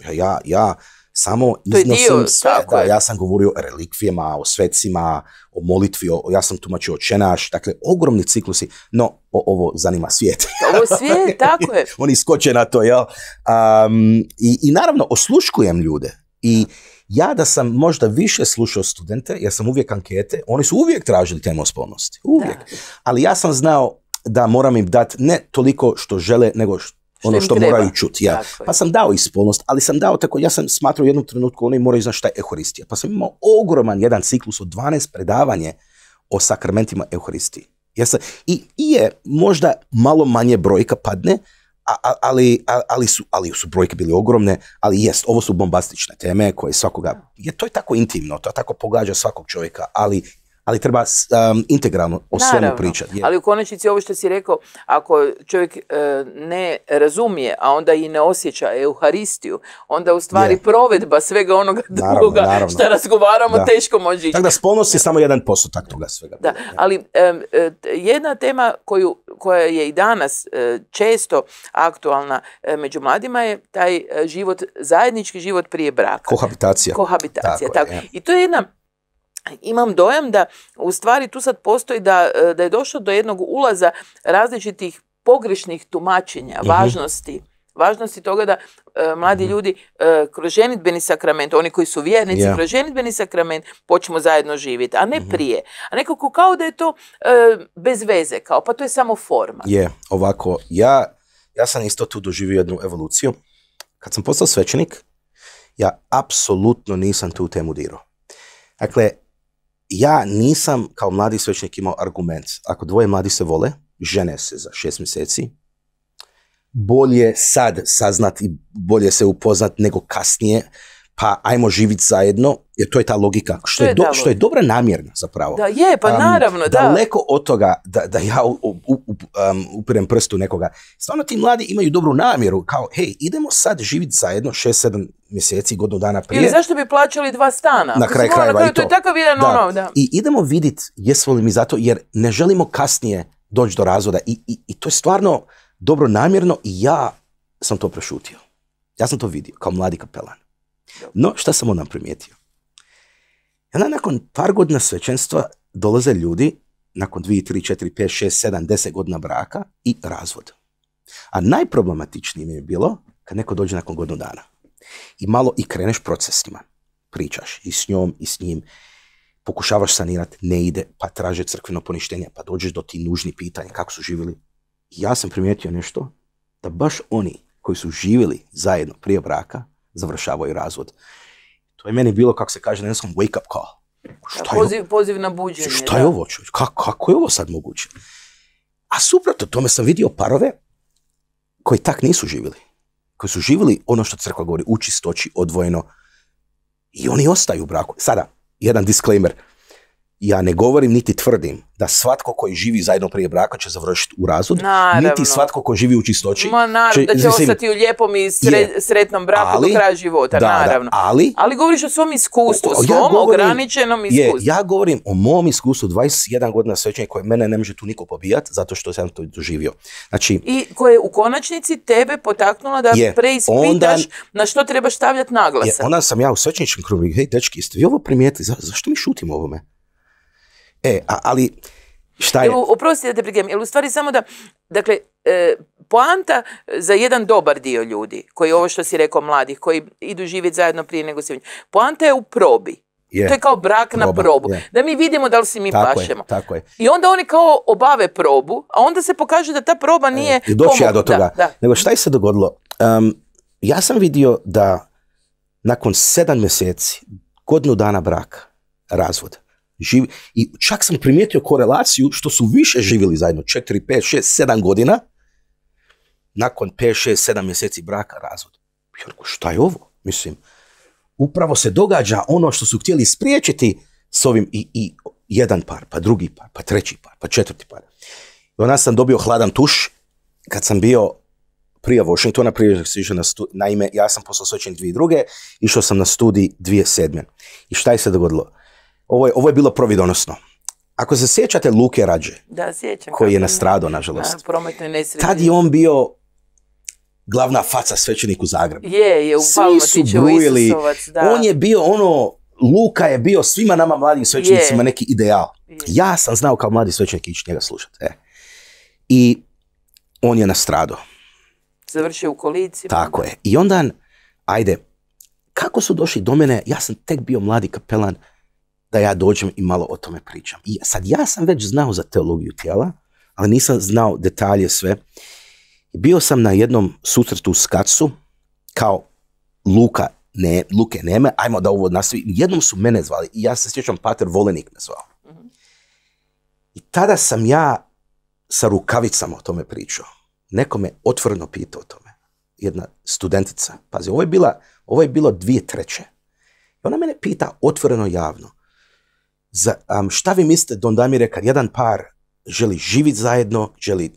Ja, ja, ja samo iznosim Da, ja sam govorio o relikvijama, o svecima, o molitvi, ja sam tumačio o čenaš, dakle ogromni ciklusi, no ovo zanima svijet. *laughs* Ovo svijet, tako je. *laughs* Oni skoče na to, jel? i, naravno, osluškujem ljude i ja da sam možda više slušao studente, ja sam uvijek ankete, oni su uvijek tražili temu spolnosti, uvijek. Ali ja sam znao da moram im dati ne toliko što žele, nego što ono što, moraju čuti. Ja. Pa sam dao ispolnost, ali sam dao tako, ja sam smatrao u jednom trenutku oni moraju znati šta je Ehoristija. Pa sam imao ogroman jedan ciklus od 12 predavanje o sakramentima Ehoristije. Ja sam, i, I je možda malo manje brojka padne, a, ali, ali, su, ali su brojke bili ogromne, ali jest, ovo su bombastične teme koje svakoga, je, to je tako intimno, to tako pogađa svakog čovjeka, ali ali treba um, integralno o svemu pričati. Ali u konačnici ovo što si rekao, ako čovjek e, ne razumije, a onda i ne osjeća euharistiju, onda u stvari provedba svega onoga drugoga što razgovaramo teško može ići. Tako da spolnost je samo jedan postotak toga svega. Da, ali e, jedna tema koju, koja je i danas e, često aktualna među mladima je taj život, zajednički život prije braka. Kohabitacija. Kohabitacija, tako. I to je jedna imam dojam da u stvari tu sad postoji da, e, da je došlo do jednog ulaza različitih pogrešnih tumačenja, mhm. važnosti važnosti toga da e, mladi mhm. ljudi e, kroz ženitbeni sakrament, oni koji su vjernici, yeah. kroz ženitbeni sakrament počnemo zajedno živjeti, a ne mhm. prije. A nekako kao da je to bez veze, kao pa to je samo forma. Je, ovako, ja, ja sam isto tu doživio jednu evoluciju. Kad sam postao svećenik, ja apsolutno nisam tu temu dirao. Dakle, ja nisam kao mladi svećnik imao argument. Ako dvoje mladi se vole, žene se za šest mjeseci, bolje sad saznat i bolje se upoznat nego kasnije pa ajmo živjeti zajedno, jer to je ta logika, što, je, što je dobra namjerna zapravo. Da je, pa naravno, da. Daleko od toga da, da ja u, u, u, upirem prstu nekoga. Stvarno ti mladi imaju dobru namjeru, kao hej, idemo sad živjeti zajedno 6-7 mjeseci, godinu dana prije. Ili zašto bi plaćali dva stana? Na kraj ono, krajeva i to. je takav ono, da. I idemo vidjeti jesmo li mi zato, jer ne želimo kasnije doći do razvoda. I, i, to je stvarno dobro namjerno i ja sam to prešutio. Ja sam to vidio kao mladi kapelan. No, šta sam onda primijetio? ona nakon par godina svećenstva dolaze ljudi nakon 2, 3, 4, 5, 6, 7, 10 godina braka i razvod. A najproblematičnije mi je bilo kad neko dođe nakon godinu dana i malo i kreneš proces s njima. Pričaš i s njom i s njim, pokušavaš sanirati, ne ide, pa traže crkveno poništenje, pa dođeš do ti nužni pitanja kako su živjeli. ja sam primijetio nešto da baš oni koji su živjeli zajedno prije braka završavaju razvod. To je meni bilo, kako se kaže na engleskom, wake up call. je poziv, na buđenje. Šta je ovo? Kako, je ovo sad moguće? A suprotno tome sam vidio parove koji tak nisu živjeli. Koji su živjeli ono što crkva govori, u odvojeno. I oni ostaju u braku. Sada, jedan disclaimer ja ne govorim niti tvrdim da svatko koji živi zajedno prije braka će završiti u razvodu, niti svatko koji živi u čistoći. Ma naravno, da će ostati u lijepom i sretnom braku ali, do kraja života, naravno. ali, ali govoriš o svom iskustvu, o, svom ograničenom iskustvu. Je, ja govorim o mom iskustvu 21 godina svećenja koje mene ne može tu niko pobijat, zato što sam to doživio. Znači, I koje je u konačnici tebe potaknula da preispitaš na što trebaš stavljati naglasak. onda sam ja u svećaničkim krugu, hej dečki, jeste vi ovo primijetili? Za, zašto mi šutimo ovome? E, a, ali šta je? Oprostite da te u stvari samo da, dakle, e, poanta za jedan dobar dio ljudi, koji ovo što si rekao mladih, koji idu živjeti zajedno prije nego se poanta je u probi. To je kao brak na probu. Da mi vidimo da li si mi tako pašemo. tako je. I onda oni kao obave probu, a onda se pokaže da ta proba e, nije... doći ja do toga. Nego šta je se dogodilo? ja sam vidio da nakon sedam mjeseci, godinu dana braka, razvoda Živi, I čak sam primijetio korelaciju što su više živjeli zajedno, 4, 5, 6, 7 godina, nakon 5, 6, 7 mjeseci braka razvod. Jorko, šta je ovo? Mislim, upravo se događa ono što su htjeli spriječiti s ovim i, i jedan par, pa drugi par, pa treći par, pa četvrti par. I onda sam dobio hladan tuš kad sam bio prije Washingtona, prije sam išao na naime, ja sam poslao svećenik dvije druge, išao sam na studij dvije sedme. I šta je se dogodilo? Ovo je, ovo je bilo providonosno. Ako se sjećate Luke Rađe, da, sjećam, koji je nastradao, nažalost, tad je on bio glavna faca svećenik u Zagrebu. Je, je, u Svi su da On je bio ono, Luka je bio svima nama mladim svećenicima je. neki ideal. Je. Ja sam znao kao mladi svećenik ići njega slušati. E. I on je nastradao. Završio u Kolici. Tako je. I onda, ajde, kako su došli do mene, ja sam tek bio mladi kapelan, da ja dođem i malo o tome pričam. I sad ja sam već znao za teologiju tijela, ali nisam znao detalje sve. Bio sam na jednom susretu u Skacu, kao Luka, ne, Luke Neme, ajmo da uvod nas Jednom su mene zvali i ja se sjećam, pater Volenik me zvao. I tada sam ja sa rukavicama o tome pričao. Neko me otvoreno pitao o tome. Jedna studentica. Pazi, ovo je, bila, ovo je bilo dvije treće. I ona mene pita otvoreno javno. Za, šta vi mislite, Don Damire, kad jedan par želi živjeti zajedno, želi...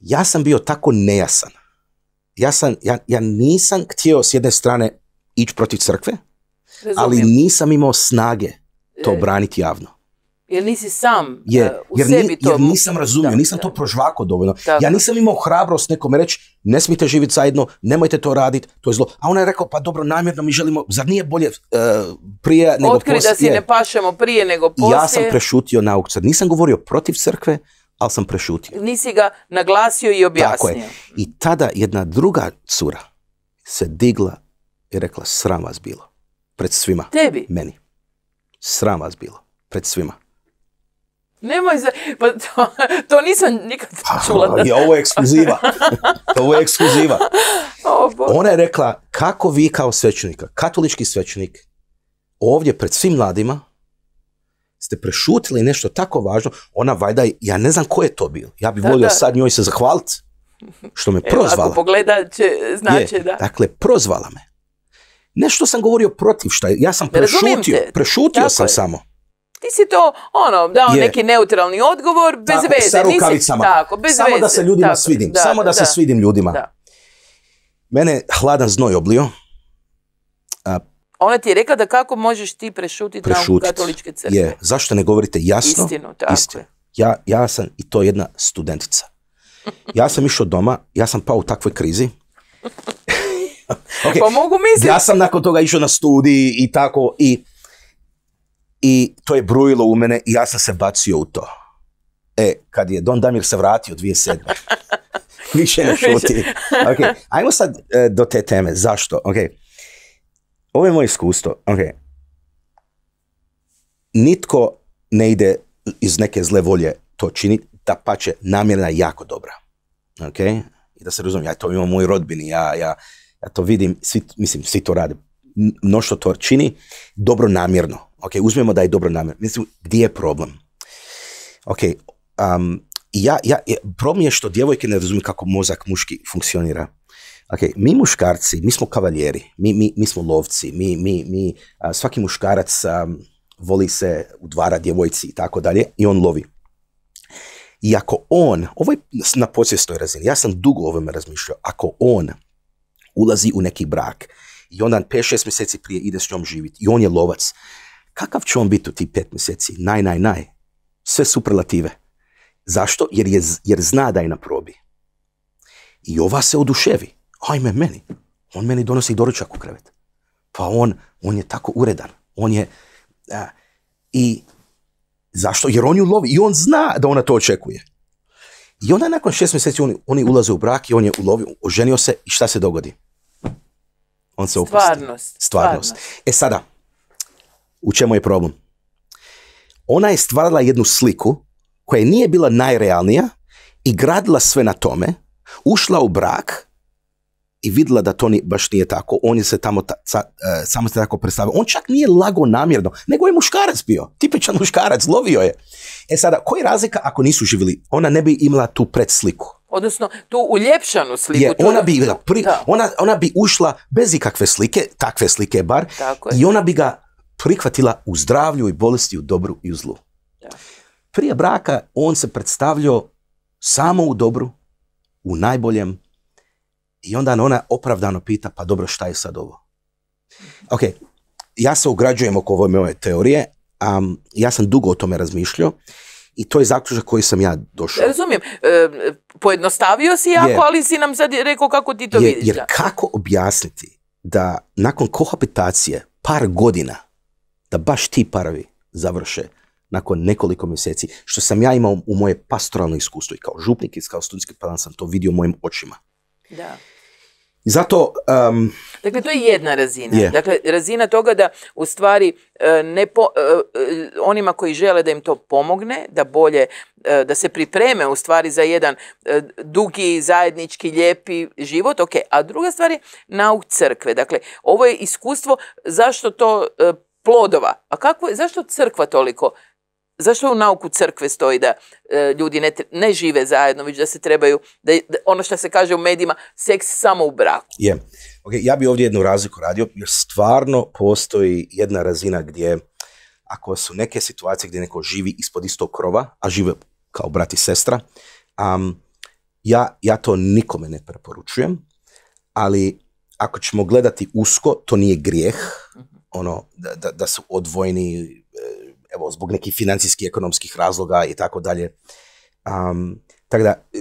Ja sam bio tako nejasan. Ja, sam, ja, nisam htio s jedne strane ići protiv crkve, ali nisam imao snage to e. braniti javno. Jer nisi sam uh, u sebi to... Jer nisam razumio, nisam to prožvako dovoljno. Ja nisam imao hrabrost nekome reći ne smijete živjeti zajedno, nemojte to raditi, to je zlo. A ona je rekao, pa dobro, namjerno mi želimo, zar nije bolje uh, prije nego Otkri da si ne pašemo prije nego poslije. Ja sam prešutio nauk Nisam govorio protiv crkve, ali sam prešutio. Nisi ga naglasio i objasnio. je. I tada jedna druga cura se digla i rekla, sram vas bilo. Pred svima. Tebi? Meni. Sram vas bilo. Pred svima. Nemoj za... Pa to, to nisam nikad pa, čula. Da... ovo je ekskluziva. ovo je ekskluziva. Ona je rekla, kako vi kao svećenika, katolički svećenik, ovdje pred svim mladima, ste prešutili nešto tako važno, ona vajda, ja ne znam ko je to bio. Ja bi volio sad njoj se zahvaliti što me prozvala. Evo, ako pogleda će, znači da. Dakle, prozvala me. Nešto sam govorio protiv, šta ja sam prešutio, prešutio sam samo ti si to ono, dao neki neutralni odgovor bez veze. Nisi, tako, bez Samo veze. da se ljudima svidim. Samo da, se svidim ljudima. Mene hladan znoj oblio. Ona ti je rekla da kako možeš ti prešutiti prešutit. na katoličke crkve. Je. Zašto ne govorite jasno? Istinu, tako Ja, ja sam i to jedna studentica. *laughs* Ja sam išao doma, ja sam pao u takvoj krizi. *laughs* *laughs* okay. Pa mogu misliti. Ja sam nakon toga išao na studiji i tako i i to je brujilo u mene i ja sam se bacio u to. E, kad je Don Damir se vratio 2007. *laughs* Više ne šuti. Okay. Ajmo sad e, do te teme. Zašto? Okay. Ovo je moje iskustvo. Nitko ne ide iz neke zle volje to čini, da pače, namjerna jako dobra. I da se razumijem, ja to imam u mojoj rodbini, ja, ja, ja to vidim, svi, mislim, svi to rade. Mnošto to čini, dobro namjerno ok, uzmemo da je dobro namjer. Mislim, gdje je problem? Ok, um, ja, ja, problem je što djevojke ne razumiju kako mozak muški funkcionira. Ok, mi muškarci, mi smo kavaljeri, mi, mi, mi smo lovci, mi, mi, mi svaki muškarac voli se udvara djevojci i tako dalje i on lovi. I ako on, ovo je na podsvjesnoj razini, ja sam dugo o ovome razmišljao, ako on ulazi u neki brak i onda 5-6 mjeseci prije ide s njom živjeti i on je lovac, Kakav će on biti u tih pet mjeseci? Naj, naj, naj. Sve superlative. Zašto? Jer, je, jer zna da je na probi. I ova se oduševi. Ajme meni. On meni donosi doručak u krevet. Pa on, on je tako uredan. On je... I zašto? Jer on ju lovi. I on zna da ona to očekuje. I onda nakon šest mjeseci oni, oni ulaze u brak i on je ulovio, oženio se i šta se dogodi? On se opusti. Stvarnost. Stvarnost. Stvarnost. E sada, u čemu je problem? Ona je stvarala jednu sliku koja nije bila najrealnija i gradila sve na tome, ušla u brak i vidjela da to ni, baš nije tako. On je se tamo e, samo se tako predstavio. On čak nije lago namjerno, nego je muškarac bio. Tipičan muškarac, lovio je. E sada, koja je razlika ako nisu živjeli? Ona ne bi imala tu predsliku. Odnosno, tu uljepšanu sliku. ona, bi, pri, ona, ona bi ušla bez ikakve slike, takve slike bar, i ona bi ga prihvatila u zdravlju i bolesti, u dobru i u zlu. Prije braka on se predstavljao samo u dobru, u najboljem i onda ona opravdano pita pa dobro šta je sad ovo? Ok, ja se ugrađujem oko ove moje teorije, a ja sam dugo o tome razmišljao i to je zaključak koji sam ja došao. Razumijem, e, pojednostavio si jako, ali si nam sad rekao kako ti to je vidiš. Jer kako objasniti da nakon kohabitacije par godina da baš ti parovi završe nakon nekoliko mjeseci, što sam ja imao u moje pastoralno iskustvo i kao župnik i kao studijski plan sam to vidio mojim očima. Da. zato... dakle, to je jedna razina. Dakle, razina toga da u stvari e, ne e, e, onima koji žele da im to pomogne, da bolje, da se pripreme u stvari za jedan dugi, zajednički, lijepi život, ok. A druga stvar je nauk crkve. Dakle, ovo je iskustvo, zašto to plodova. A kako je, zašto crkva toliko? Zašto u nauku crkve stoji da e, ljudi ne, ne, žive zajedno, već da se trebaju, da, ono što se kaže u medijima, seks samo u braku? Je. ja bi ovdje jednu razliku radio, jer stvarno postoji jedna razina gdje ako su neke situacije gdje neko živi ispod istog krova, a žive kao brat i sestra, ja, ja to nikome ne preporučujem, ali ako ćemo gledati usko, to nije grijeh, ono, da, da su odvojeni, e, evo, zbog nekih financijskih, ekonomskih razloga i tako dalje. tako da, e,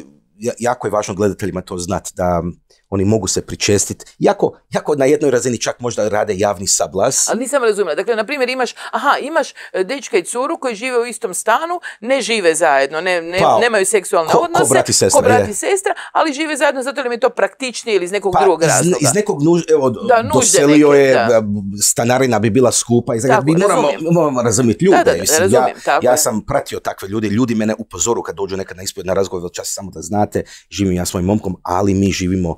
jako je važno gledateljima to znat, da oni mogu se pričestiti, jako, jako na jednoj razini čak možda rade javni sablas. Ali nisam razumjela, dakle, na primjer imaš, aha, imaš e, dečka i curu koji žive u istom stanu, ne žive zajedno, ne, pa, nemaju seksualne odnose, ko brati, sestra, sestra, ali žive zajedno zato li mi je to praktičnije ili iz nekog pa, drugog razloga. Iz, iz nekog evo, da, doselio je, stanarina bi bila skupa, i tako, moramo, razumjeti ljude. Da, da, razumijem, ja, sam pratio takve ljude, ljudi mene upozoru kad dođu nekad na ispod na razgovor, čas samo da znate, živim ja s mojim momkom, ali mi živimo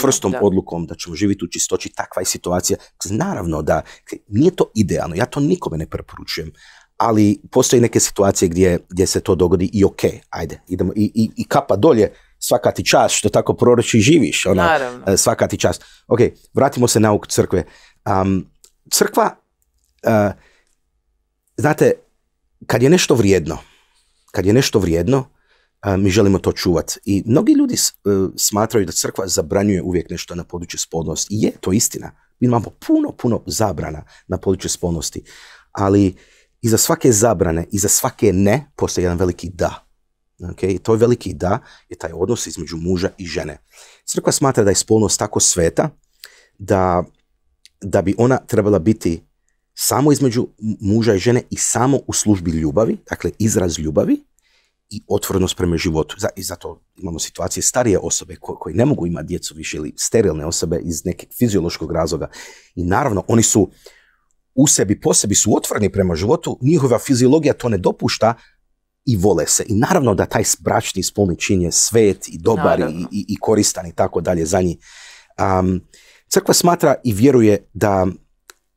čvrstom odlukom da ćemo živjeti u čistoći, takva je situacija. Naravno da nije to idealno, ja to nikome ne preporučujem, ali postoje neke situacije gdje, gdje se to dogodi i ok, ajde, idemo i, i, i kapa dolje, svaka ti čast što tako proroči živiš, ona, Naravno. E, svaka ti čast. Ok, vratimo se na nauk crkve. Um, crkva, uh, znate, kad je nešto vrijedno, kad je nešto vrijedno, a, mi želimo to čuvati. I mnogi ljudi e, smatraju da crkva zabranjuje uvijek nešto na području spolnosti. I je, to istina. Mi imamo puno, puno zabrana na području spolnosti. Ali iza svake zabrane, iza svake ne, postoji jedan veliki da. To je veliki da, je taj odnos između muža i žene. Crkva smatra da je spolnost tako sveta da, da bi ona trebala biti samo između muža i žene i samo u službi ljubavi, dakle izraz ljubavi, i otvorenost prema životu. I zato imamo situacije starije osobe koje, ne mogu imati djecu više ili sterilne osobe iz nekog fiziološkog razloga. I naravno, oni su u sebi, po sebi su otvoreni prema životu, njihova fiziologija to ne dopušta i vole se. I naravno da taj bračni spolni čin je svet i dobar i, koristan i tako dalje za njih. crkva smatra i vjeruje da,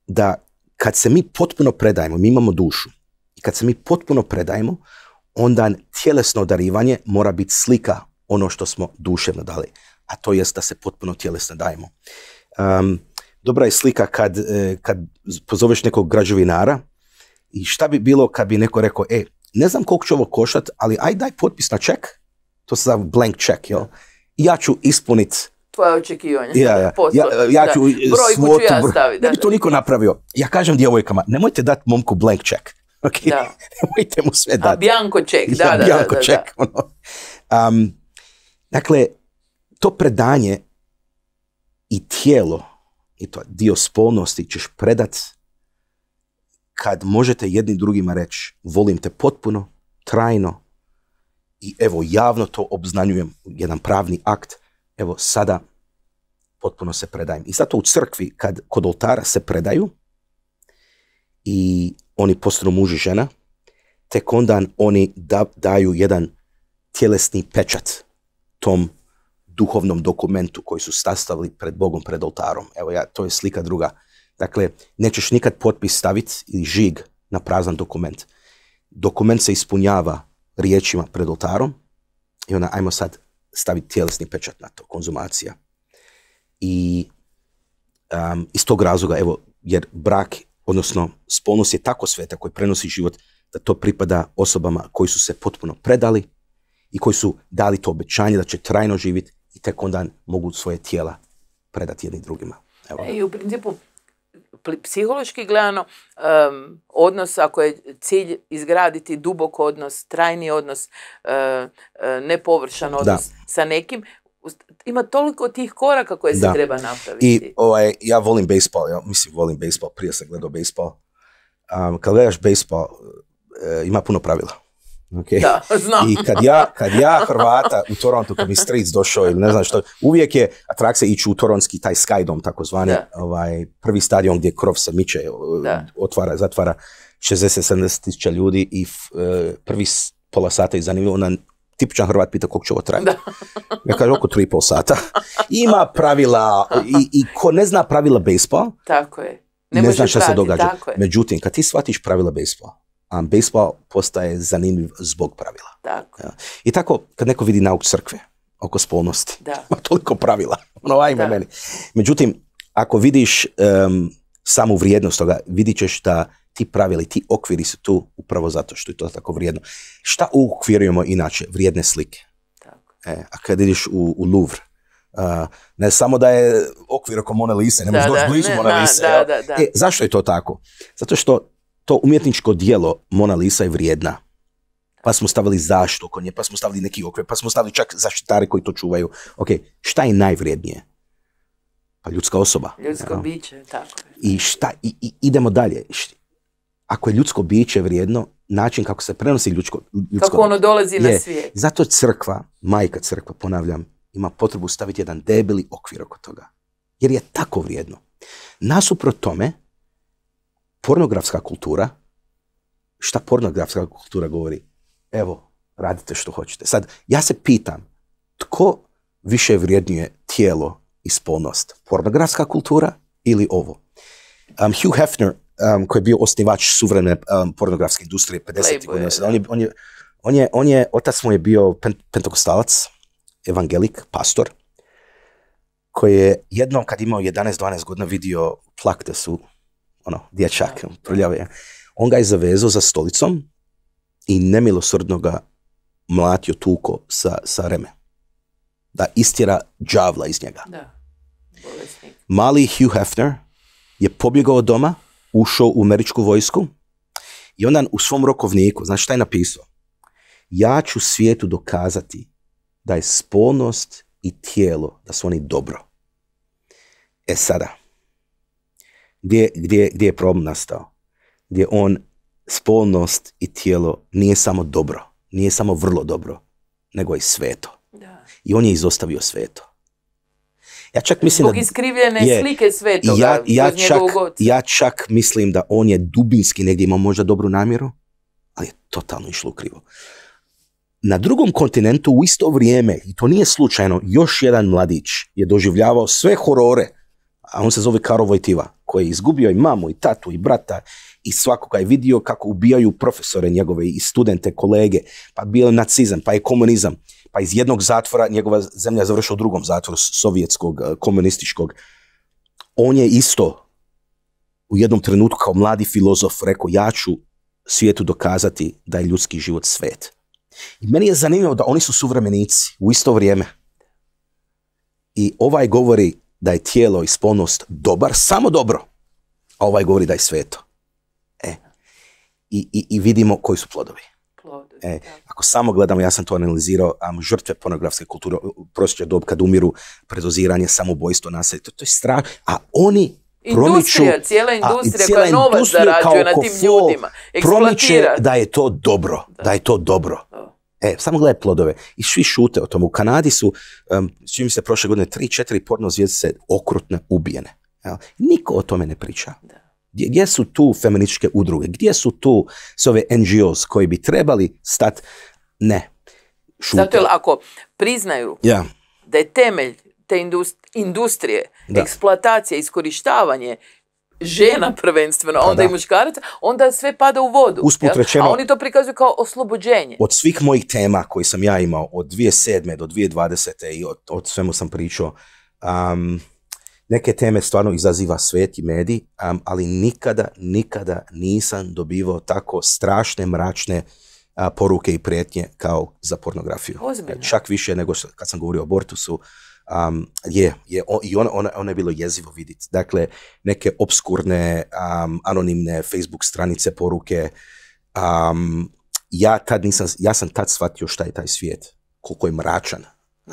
da kad se mi potpuno predajemo, mi imamo dušu, i kad se mi potpuno predajemo, onda tjelesno darivanje mora biti slika ono što smo duševno dali, a to jest da se potpuno tjelesno dajemo. Um, dobra je slika kad, e, kad pozoveš nekog građevinara i šta bi bilo kad bi neko rekao, e, ne znam koliko će ovo košat, ali aj daj potpis na ček, to se zove blank check, jel? Ja ću ispuniti tvoje očekivanje. Ja, ja. ću ja Ne bi to niko napravio. Ja kažem djevojkama, nemojte dati momku blank check. *laughs* Okay? Da. *laughs* Nemojte mu sve dati. A ček, da, da, da, da, ček, Um, dakle, to predanje i tijelo, i to dio spolnosti ćeš predat kad možete jednim drugima reći volim te potpuno, trajno i evo javno to obznanjujem, jedan pravni akt, evo sada potpuno se predajem. I zato u crkvi kad kod oltara se predaju i oni postanu muž i žena, tek onda oni daju jedan tjelesni pečat tom duhovnom dokumentu koji su sastavili pred Bogom, pred oltarom. Evo, ja, to je slika druga. Dakle, nećeš nikad potpis staviti ili žig na prazan dokument. Dokument se ispunjava riječima pred oltarom i onda ajmo sad staviti tjelesni pečat na to, konzumacija. I um, iz tog razloga, evo, jer brak odnosno spolnost je tako sveta koji prenosi život da to pripada osobama koji su se potpuno predali i koji su dali to obećanje da će trajno živjeti i tek onda mogu svoje tijela predati jednim drugima. Evo. E, I u principu psihološki gledano odnos ako je cilj izgraditi dubok odnos, trajni odnos, uh, uh, nepovršan odnos sa nekim, ima toliko tih koraka koje se da. treba napraviti. I ovaj, ja volim baseball, ja mislim volim baseball, prije sam gledao baseball. Um, kad gledaš baseball, eh, ima puno pravila. Okay. Da, *laughs* znam. I kad ja, kad ja Hrvata u Torontu, kad mi Street došao ili ne znam što, uvijek je atrakcija ići u toronski taj Skydom, takozvani, ovaj, prvi stadion gdje krov se miče, eh, da. otvara, zatvara 60-70 tisuća ljudi i f, eh, prvi pola sata je zanimljivo, onda tipičan Hrvat pita kog će ovo trajati. *laughs* Ja kažem oko 3,5 sata. Ima pravila i, ko ne zna pravila baseball, tako je. ne, zna šta se događa. Međutim, kad ti shvatiš pravila baseball, a baseball postaje zanimljiv zbog pravila. I tako, kad neko vidi nauk crkve oko spolnosti, da. *laughs* ima toliko pravila. Ono, ajme meni. Međutim, ako vidiš samu vrijednost toga, vidit ćeš da ti pravili, ti okviri su tu upravo zato što je to tako vrijedno. Šta uokvirujemo inače? Vrijedne slike. E, a kad ideš u, u Louvre, ne samo da je okvir oko Mona lisa ne možeš blizu Mona Lise. E, zašto je to tako? Zato što to umjetničko dijelo Mona Lisa je vrijedna. Pa smo stavili zašto oko nje, pa smo stavili neki okvir, pa smo stavili čak zaštitare koji to čuvaju. Ok, šta je najvrijednije? Pa ljudska osoba. Ljudsko biće, tako. I šta, i idemo dalje ako je ljudsko biće vrijedno, način kako se prenosi ljudsko, ljudsko Kako ono dolazi na svijet. Zato crkva, majka crkva, ponavljam, ima potrebu staviti jedan debeli okvir oko toga. Jer je tako vrijedno. Nasuprot tome, pornografska kultura, šta pornografska kultura govori? Evo, radite što hoćete. Sad, ja se pitam, tko više vrijednije tijelo i spolnost? Pornografska kultura ili ovo? Am um, Hugh Hefner um, koji je bio osnivač suvremene um, pornografske industrije 50. godina. On je, on, je, on, je, on je, otac mu je bio pen, evangelik, pastor, koji je jednom kad imao 11-12 godina vidio plak da su, ono, dječak, prljave. On ga je zavezao za stolicom i nemilosrdno ga mlatio tuko sa, sa reme. Da istjera džavla iz njega. Da. Mali Hugh Hefner je pobjegao od doma, ušao u američku vojsku i onda u svom rokovniku, znači šta je napisao? Ja ću svijetu dokazati da je spolnost i tijelo, da su oni dobro. E sada, gdje, gdje, gdje je problem nastao? Gdje on spolnost i tijelo nije samo dobro, nije samo vrlo dobro, nego i sveto. Da. I on je izostavio sveto. Ja čak mislim da... iskrivljene slike ja, ja, čak, ja čak mislim da on je dubinski negdje imao možda dobru namjeru, ali je totalno išlo krivo. Na drugom kontinentu u isto vrijeme, i to nije slučajno, još jedan mladić je doživljavao sve horore, a on se zove Karo Vojtiva, koji je izgubio i mamu, i tatu, i brata, i svakoga je vidio kako ubijaju profesore njegove, i studente, kolege, pa bio je nacizam, pa je komunizam pa iz jednog zatvora njegova zemlja završila u drugom zatvoru sovjetskog, e, komunističkog. On je isto u jednom trenutku kao mladi filozof rekao ja ću svijetu dokazati da je ljudski život svet. I meni je zanimljivo da oni su suvremenici u isto vrijeme. I ovaj govori da je tijelo i spolnost dobar, samo dobro. A ovaj govori da je sveto. E. i vidimo koji su plodovi. E, ako samo gledamo, ja sam to analizirao, um, žrtve pornografske kulture, prosječna dob kad umiru, predoziranje, samobojstvo, nasilje, to, to je strah, a oni promiču, industrija, cijela industrija a, cijela na tim ljudima, promiče da je to dobro, da, je to dobro. E, samo gledaj plodove. I svi šute o tom. U Kanadi su, um, mi se prošle godine, tri, četiri porno zvijezde okrutne ubijene. Niko o tome ne priča. Da. Gdje, su tu feminističke udruge? Gdje su tu sve ove NGOs koji bi trebali stat? Ne. Šute. Zato je ako priznaju ja da je temelj te industrije, da. eksploatacije, iskorištavanje žena prvenstveno, pa onda da. i muškaraca, onda sve pada u vodu. Usput a oni to prikazuju kao oslobođenje. Od svih mojih tema koje sam ja imao od 2007. do 2020. i od od svemu sam pričao, um, neke teme stvarno izaziva sveti medij, ali nikada, nikada nisam dobivao tako strašne, mračne poruke i prijetnje kao za pornografiju. Čak više nego kad sam govorio o abortusu, je, je i ono, ono, ono, je bilo jezivo vidjeti. Dakle, neke obskurne, anonimne Facebook stranice, poruke. ja, kad nisam, ja sam tad shvatio šta je taj svijet, koliko je mračan,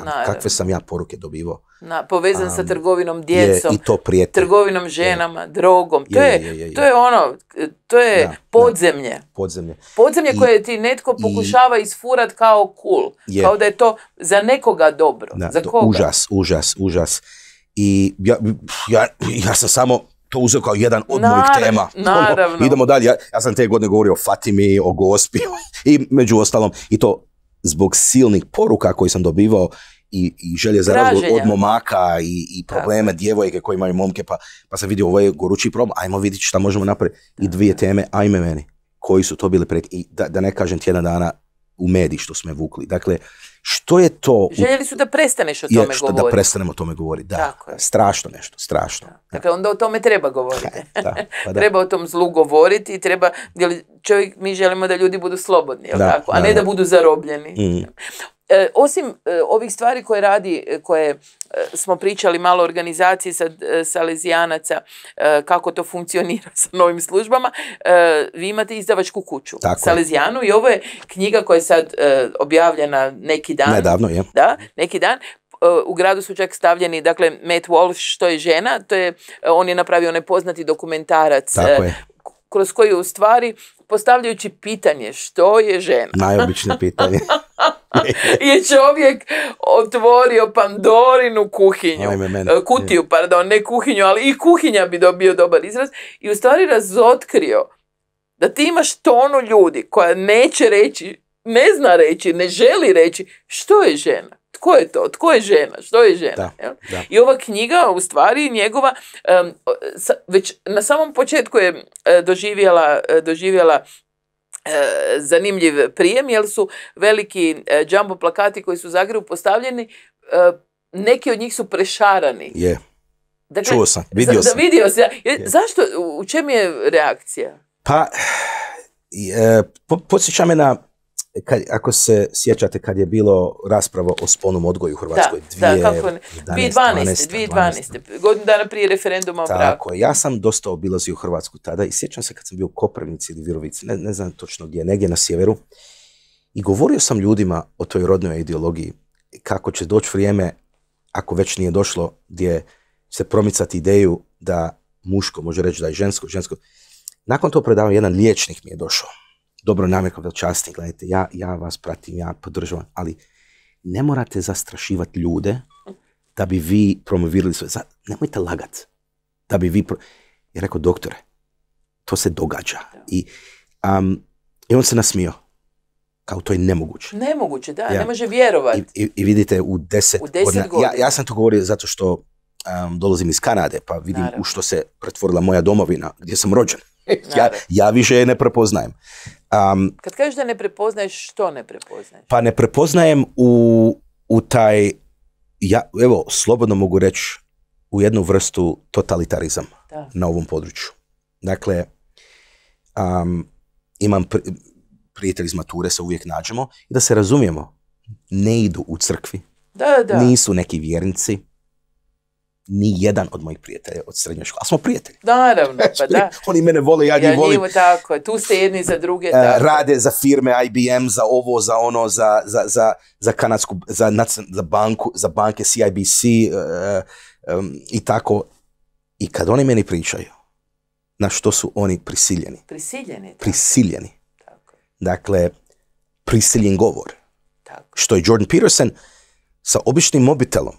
na, kakve sam ja poruke dobivao. Na, povezan sa trgovinom djecom, to trgovinom ženama, drogom. To je, to je ono, to je podzemlje. podzemlje. Podzemlje koje ti netko pokušava i, isfurat kao cool. Kao da je to za nekoga dobro. za Užas, užas, užas. I ja, sam samo to uzeo kao jedan od mojih tema. *laughs* Ono, naravno. idemo dalje. Ja, ja, sam te godine govorio o Fatimi, o Gospi i među ostalom. I to zbog silnih poruka koje sam dobivao i, i želje za razgovor od momaka i, i probleme djevojke koje imaju momke, pa, pa sam vidio ovo ovaj je gorući problem, ajmo vidjeti šta možemo napraviti. I dvije teme, ajme meni, koji su to bili pred... i da, da ne kažem tjedan dana u mediji što smo vukli. Dakle, što je to... Željeli su da prestaneš o tome govoriti. što, Da prestanemo o tome govoriti, da. Strašno nešto, strašno. Dakle, onda o tome treba govoriti. Pa *laughs* treba o tom zlu govoriti i treba... čovjek, mi želimo da ljudi budu slobodni, A ne da budu zarobljeni. Mm. E, osim e, ovih stvari koje radi, e, koje smo pričali malo organizacije sa, Salezijanaca kako to funkcionira *laughs* sa novim službama, vi imate izdavačku kuću Salezijanu i ovo je knjiga koja je sad objavljena neki dan. Nedavno je. Da, neki dan u gradu su čak stavljeni, dakle, Matt Walsh, što je žena, to je, on je napravio onaj poznati dokumentarac kroz koju u stvari postavljajući pitanje što je žena. Najobičnije *laughs* pitanje. je čovjek otvorio Pandorinu kuhinju, e, kutiju, pardon, ne kuhinju, ali i kuhinja bi dobio dobar izraz i u stvari razotkrio da ti imaš tonu ljudi koja neće reći, ne zna reći, ne želi reći što je žena tko je to, tko je žena, što je žena. I ova knjiga u stvari njegova, već na samom početku je e, doživjela, e, doživjela e, zanimljiv prijem, jer su veliki džambo plakati koji su u Zagrebu postavljeni, neki od njih su prešarani. Je. Dakle, Čuo sam, vidio sam. Da vidio sam. Zašto, u čem je reakcija? Pa, podsjeća me na kad, ako se sjećate kad je bilo rasprava o spolnom odgoju u Hrvatskoj, da, dvije, da, kako ne. 11, 12, godinu dana prije referenduma o Tako, ja sam dosta obilazio Hrvatsku tada i sjećam se kad sam bio u Koprivnici ili Virovici, ne, znam točno gdje, negdje na sjeveru, i govorio sam ljudima o toj rodnoj ideologiji, kako će doći vrijeme, ako već nije došlo, gdje se promicati ideju da muško može reći da je žensko, žensko. Nakon to predavanja jedan liječnik mi je došao dobro namjerno časti, gledajte, ja, ja vas pratim, ja podržavam, ali ne morate zastrašivati ljude da bi vi promovirali svoje, nemojte lagat, da bi vi, pro... je rekao doktore, to se događa. I, um, I on se nasmio, kao to je nemoguće. Nemoguće, da, ja. ne može vjerovati. I, i, vidite, u deset, u deset godina, Ja, ja, sam to govorio zato što um, dolazim iz Kanade, pa vidim u što se pretvorila moja domovina, gdje sam rođen. *laughs* ja, ja više je ne prepoznajem. Um, Kad kažeš da ne prepoznaješ, što ne prepoznaješ? Pa ne prepoznajem u, u taj, ja, evo, slobodno mogu reći, u jednu vrstu totalitarizam na ovom području. Dakle, um, imam pri, iz mature, se uvijek nađemo i da se razumijemo, ne idu u crkvi, da, da. nisu neki vjernici, ni jedan od mojih prijatelja od srednje škole. A smo prijatelji. Naravno, znači, pa da. Oni mene vole, ja njih volim. tu ste jedni za druge. E, rade za firme IBM, za ovo, za ono, za, za, za, za kanadsku, za, banku, za banke CIBC e, e, um, i tako. I kad oni meni pričaju, na što su oni prisiljeni. Prisiljeni. Prisiljeni. Dakle, prisiljen govor. Što je Jordan Peterson sa običnim mobitelom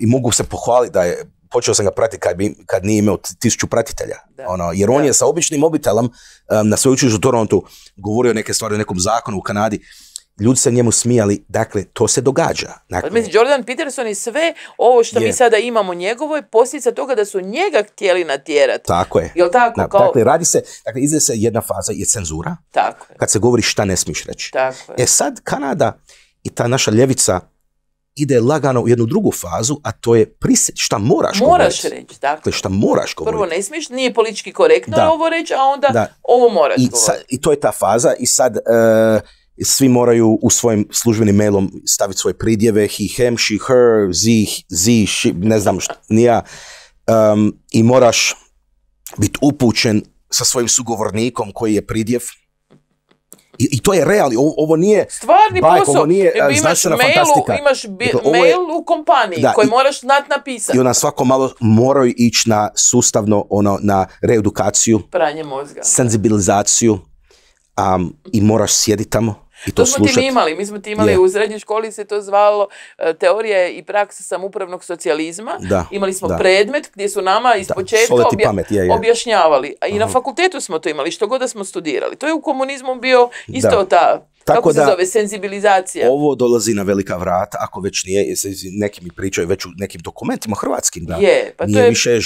i mogu se pohvaliti da je počeo sam ga pratiti kad, bi, kad nije imao tisuću pratitelja. Ono, jer on je sa običnim mobitelom um, na sveučilištu u Torontu govorio neke stvari o nekom zakonu u Kanadi. Ljudi se njemu smijali, dakle, to se događa. Dakle, Mislim, Jordan Peterson i sve ovo što je. mi sada imamo njegovo je posljedica toga da su njega htjeli natjerati. Tako je. Jel tako? kao... Dakle, radi se, dakle, izde se jedna faza je cenzura. Tako je. Kad se govori šta ne smiješ reći. Tako je. E sad, Kanada i ta naša ljevica ide lagano u jednu drugu fazu, a to je prisjeć. Šta moraš, moraš reći. Dakle, šta moraš govoriti? Prvo ne smiješ, nije politički korektno ovo reći, a onda da. ovo moraš I, I to je ta faza i sad e, svi moraju u svojim službenim mailom staviti svoje pridjeve, he, him, she, her, zi, zi, she, ne znam šta, nija. Um, I moraš biti upućen sa svojim sugovornikom koji je pridjev, i, I, to je realni, ovo, nije stvarni posao. nije e, imaš Imaš bi, je, mail u kompaniji koji i, moraš znat napisati. I ona svako malo moraju ići na sustavno ono na reedukaciju, pranje mozga, senzibilizaciju um, i moraš sjediti tamo i to, smo ti imali, mi smo ti imali u srednjoj školi se to zvalo e, teorije i praksa samupravnog socijalizma. Da, Imali smo predmet gdje su nama iz početka objašnjavali. A i na fakultetu smo to imali, što god da smo studirali. To je u komunizmu bio isto ta tako se da, zove? Senzibilizacija? Ovo dolazi na velika vrata, ako već nije, neki mi pričaju već u nekim dokumentima hrvatskim, da pa nije više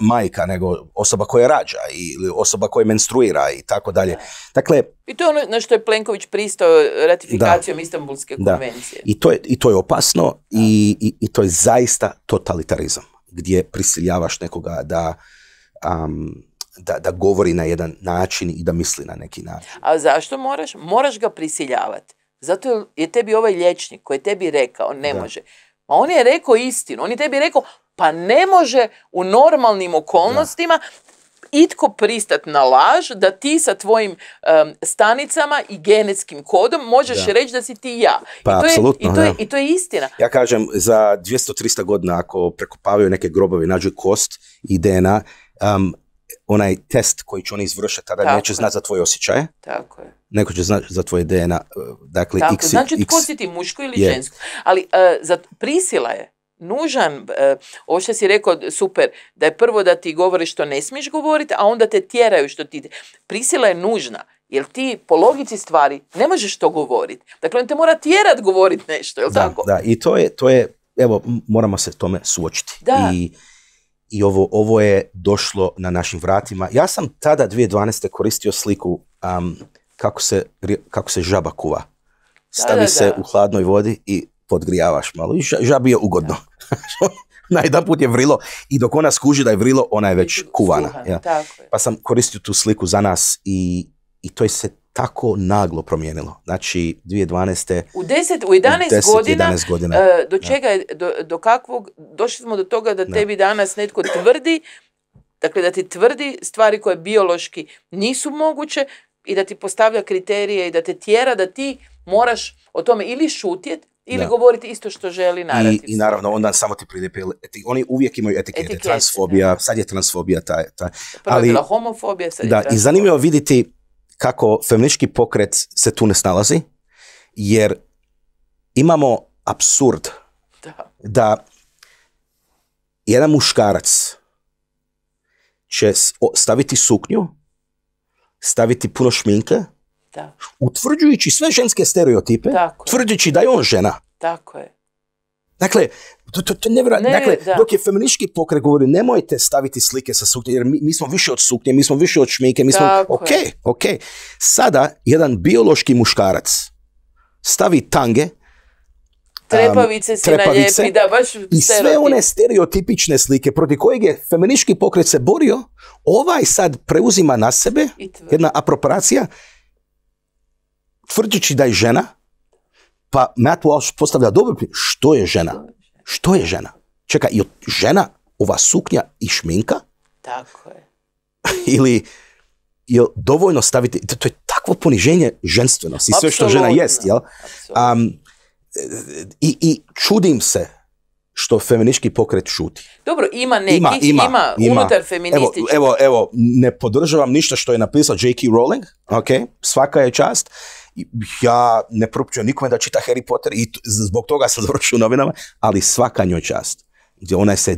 majka, nego osoba koja rađa ili osoba koja menstruira i tako dalje. Dakle, i to je ono na što je Plenković pristao ratifikacijom istambulske Istanbulske konvencije. I, to je, opasno i, to je zaista totalitarizam gdje prisiljavaš nekoga da da, da govori na jedan način i da misli na neki način. A zašto moraš? Moraš ga prisiljavati. Zato je tebi ovaj liječnik koji tebi rekao ne može. Pa on je rekao istinu. On je tebi rekao pa ne može u normalnim okolnostima itko pristat na laž da ti sa tvojim stanicama i genetskim kodom možeš da. reći da si ti ja. Pa, I, to je, i, to je, I to je istina. Ja kažem, za 200-300 godina ako prekopavaju neke grobove nađu kost i DNA, onaj test koji će oni izvršiti tada neće znati za tvoje osjećaje. Tako je. Neko će znati za tvoje DNA. E, dakle, x, znači tko si ti, muško ili žensko. Ali e, prisila je nužan, e, ovo što si rekao super, da je prvo da ti govoriš što ne smiješ govoriti, a onda te tjeraju što ti... Prisila je nužna, jer ti po logici stvari ne možeš to govoriti. Dakle, on te mora tjerat govoriti nešto, je li tako? Da, i to je, to je, evo, moramo se tome suočiti. Da. I, i ovo, ovo je došlo na našim vratima. Ja sam tada 2012. koristio sliku um, kako, se, kako se žaba kuva. Stavi se u hladnoj vodi i podgrijavaš malo. I žabi je ugodno. *laughs* na jedan put je vrilo i dok ona skuži da je vrilo, ona je već kuvana. Ja. Pa sam koristio tu sliku za nas i, i to je se tako naglo promijenilo. Znači, 2012. U, 10, u 11, 10, godina, 11 godina e, do čega, je, do, do kakvog, došli smo do toga da tebi danas netko tvrdi, dakle da ti tvrdi stvari koje biološki nisu moguće i da ti postavlja kriterije i da te tjera da ti moraš o tome ili šutjet ili da. govoriti isto što želi narativ. I, I, naravno, onda samo ti prilijepi, oni uvijek imaju etikete, etikete transfobija, da. sad je transfobija, ta, ta. Prvo ali, je bila homofobija, sad je transfobija. i zanimljivo vidjeti kako feministički pokret se tu ne snalazi, jer imamo absurd da, jedan muškarac će staviti suknju, staviti puno šminke, da. utvrđujući sve ženske stereotipe, Tako da je on žena. Tako je. Dakle, to, to, to dakle, dok je feministički pokret govori nemojte staviti slike sa suknje, jer mi, mi, smo više od suknje, mi smo više od šmike mi smo... ok, ok. Sada jedan biološki muškarac stavi tange, Trepavice da baš I sve one stereotipične slike protiv kojeg je feminički pokret se borio, ovaj sad preuzima na sebe, jedna apropracija, tvrđići da je žena, pa Matt Walsh postavlja dobro pitanje, što je žena? Što je žena? Čekaj, je žena ova suknja i šminka? Tako je. *laughs* Ili je dovoljno staviti, to je takvo poniženje ženstvenosti, sve što žena jest, jel? E, e, I čudim se što feministički pokret šuti. Dobro, ima nekih, ima, unutar feministički. Evo, evo, ne podržavam ništa što je napisao J.K. Rowling, ok, svaka je čast. Ja ne propućujem nikome da čita Harry Potter i zbog toga se *laughs* završio u novinama, ali svaka njoj čast. Gdje ona se,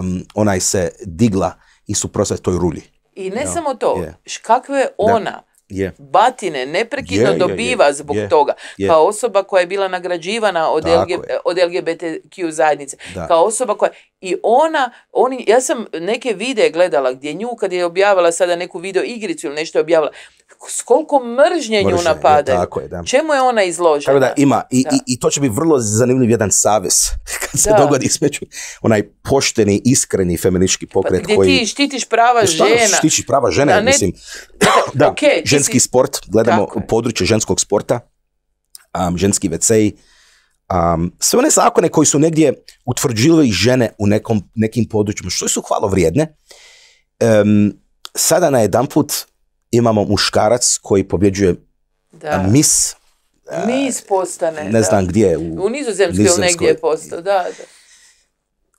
um, ona se digla i suprotstavlja toj rulji. I ne samo to, yeah. je ona Yeah. Batine neprekidno yeah, dobiva zbog toga. Kao osoba koja je bila nagrađivana od, LG, od LGBTQ zajednice. Kao osoba koja i ona, oni, ja sam neke videe gledala gdje nju kad je objavila sada neku video igricu ili nešto je objavila, s koliko mržnje nju napade. Čemu je ona izložena? Tako da ima, i, to će biti vrlo zanimljiv jedan savez *laughs* kad se dogodi smeću onaj pošteni, iskreni feministički pa pokret gdje koji... ti štitiš prava žena. Štitiš prava mislim. Dakle, *clears throat* ženski sport, gledamo područje ženskog sporta, ženski wc um, sve one zakone koji su negdje i žene u nekom, nekim područjima, što su hvalo vrijedne, um, sada na jedan put imamo muškarac koji pobjeđuje da. mis. E, mis postane. Ne znam gdje. U, u nizozemskoj negdje je da, da.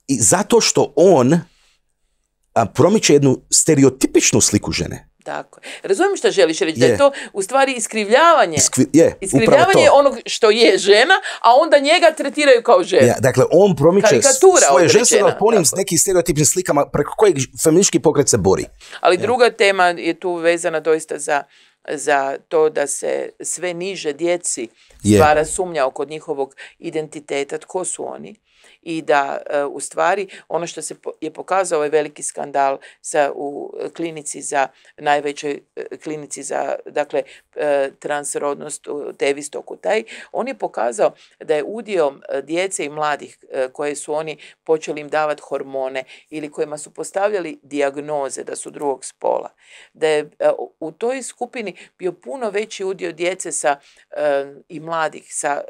I zato što on promiče jednu stereotipičnu sliku žene. Tako. Razumijem što želiš reći, da je to u stvari iskrivljavanje. Iskri, je, iskrivljavanje onog što je žena, a onda njega tretiraju kao žena. Ja, dakle, on promiče Karikatura svoje ženstvo da ponim s nekim stereotipnim slikama preko kojeg feminički pokret se bori. Ali druga tema je tu vezana doista za za to da se sve niže djeci stvara sumnja oko njihovog identiteta, tko su oni i da e, u stvari ono što se je pokazao ovaj veliki skandal sa u e, klinici za najvećoj e, klinici za dakle E, transrodnost Tevis taj, on je pokazao da je udio e, djece i mladih e, koje su oni počeli im davati hormone ili kojima su postavljali dijagnoze da su drugog spola, da je u toj skupini bio puno veći udio djece sa, i mladih sa,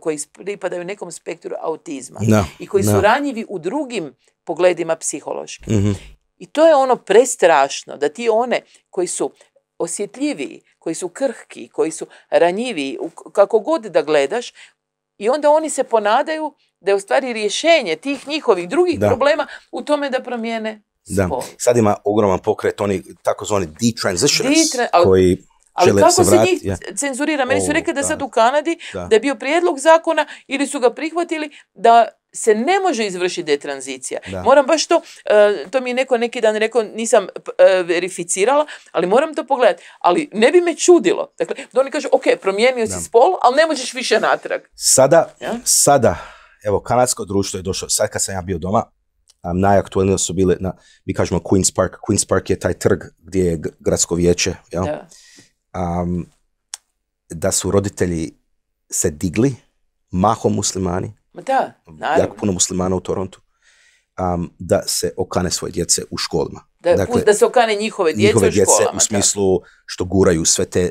koji pripadaju nekom spektru autizma i koji su ranjivi u drugim pogledima psihološki. Mhm. I to je ono prestrašno da ti one koji su osjetljiviji, koji su krhki, koji su ranjiviji, kako god da gledaš, i onda oni se ponadaju da je u stvari rješenje tih njihovih drugih problema u tome da promijene da. Sad ima ogroman pokret, oni takozvani detransitioners koji ali kako se, njih cenzurira? Meni su rekli da, da sad u Kanadi da. da je bio prijedlog zakona ili su ga prihvatili da se ne može izvršiti detranzicija. Moram baš to, eh, to mi je neko neki dan rekao, nisam eh, verificirala, ali moram to pogledati. Ali ne bi me čudilo. Dakle, da oni kažu, ok, promijenio si spol, ali ne možeš više natrag. Sada, sada, evo, kanadsko društvo je došlo, sad kad sam ja bio doma, najaktualnije su bile, na, mi kažemo Queen's Park, Queen's Park je taj trg gdje je gradsko vijeće, da. da su roditelji se digli, maho muslimani, Ma da, naravno. Jako puno muslimana u Torontu. Um, da se okane svoje djece u školama. Da, dakle, da se okane njihove djece njihove u školama, u smislu što guraju sve te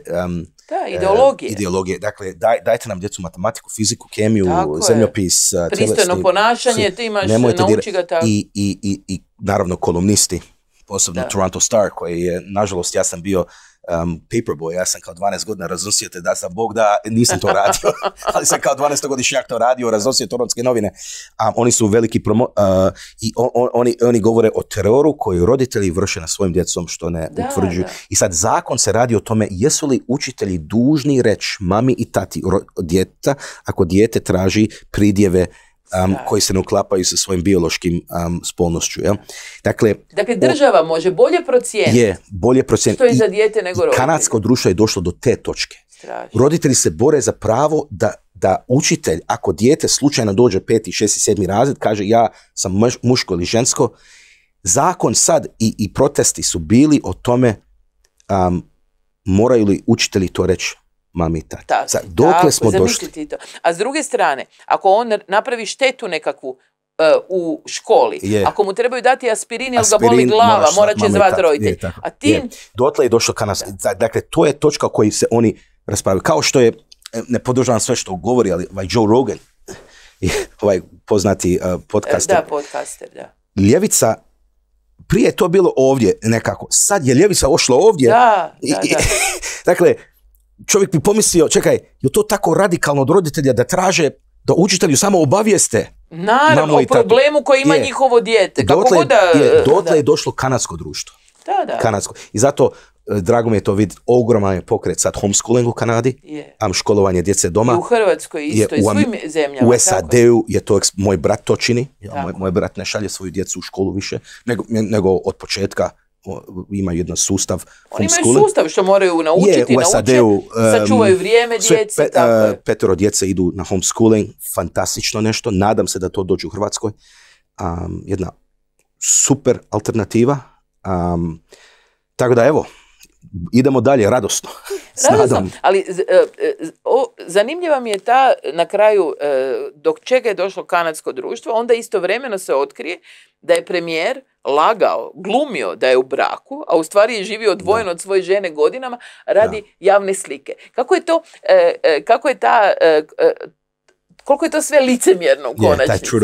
da, e, ideologije. ideologije. Dakle, daj, dajte nam djecu matematiku, fiziku, kemiju, zemljopis, e, pristojno ponašanje, ti imaš, nauči ga tako. I, i, i, I naravno kolumnisti, posebno Toronto Star koji je, nažalost, ja sam bio Um, paperboy, ja sam kao 12 godina raznosio te da sam Bog da nisam to radio, *laughs* ali sam kao 12-godišnjak to radio, raznosio toronske novine. a oni su veliki promo... Uh, I oni, oni govore o teroru koji roditelji vrše na svojim djecom što ne utvrđuju. I sad zakon se radi o tome jesu li učitelji dužni reći mami i tati djeta ako dijete traži pridjeve um, koji se ne uklapaju sa svojim biološkim spolnošću. Ja? Dakle, dakle država može bolje procijeniti. Je, bolje procijeniti. Što je za dijete nego roditelj. Kanadsko društvo je došlo do te točke. Roditelji se bore za pravo da, da učitelj, ako dijete slučajno dođe peti, šesti, sedmi razred, kaže ja sam muško ili žensko, zakon sad i, i protesti su bili o tome um, moraju li učitelji to reći mami i tati. dokle smo došli? A s druge strane, ako on napravi štetu nekakvu, uh, u školi. Ako mu trebaju dati aspirin ili ga boli glava, morat će zvati roditelj. A ti... Je. Dotle je došlo kanas. Dakle, to je točka koji se oni raspravljaju. Kao što je, e, ne podržavam sve što govori, ali ovaj Joe Rogan, ovaj poznati e, podcaster. E, da, podcaster, da. Ljevica prije je to bilo ovdje nekako. Sad je ljevica ošla ovdje. da. *laughs* dakle, čovjek bi pomislio, čekaj, je to tako radikalno od roditelja da traže da učitelju samo obavijeste Naravno, o problemu koji ima njihovo dijete. Kako dotle, je, dotle je došlo kanadsko društvo. Da, da. Kanadsko. I zato, e, drago mi je to vidjeti, ogroman je pokret sad homeschooling u Kanadi, je. am školovanje djece doma. I u Hrvatskoj isto, i svim zemljama. U SAD-u je to, moj brat to čini, ja, moj, brat ne šalje svoju djecu u školu više, nego, nego od početka imaju jedan sustav. Oni imaju sustav što moraju naučiti, u um, sačuvaju vrijeme djece. Uh, petero djece idu na homeschooling, fantastično nešto, nadam se da to dođe u Hrvatskoj. Um, jedna super alternativa. Um, tako da evo, idemo dalje radosno. *laughs* radosno. Ali e, e, zanimljiva mi je ta na kraju e, dok čega je došlo kanadsko društvo, onda istovremeno se otkrije da je premijer lagao, glumio da je u braku, a u stvari je živio odvojen od svoje žene godinama radi javne slike. Kako je to, kako je ta koliko je to sve licemjerno u konačnici.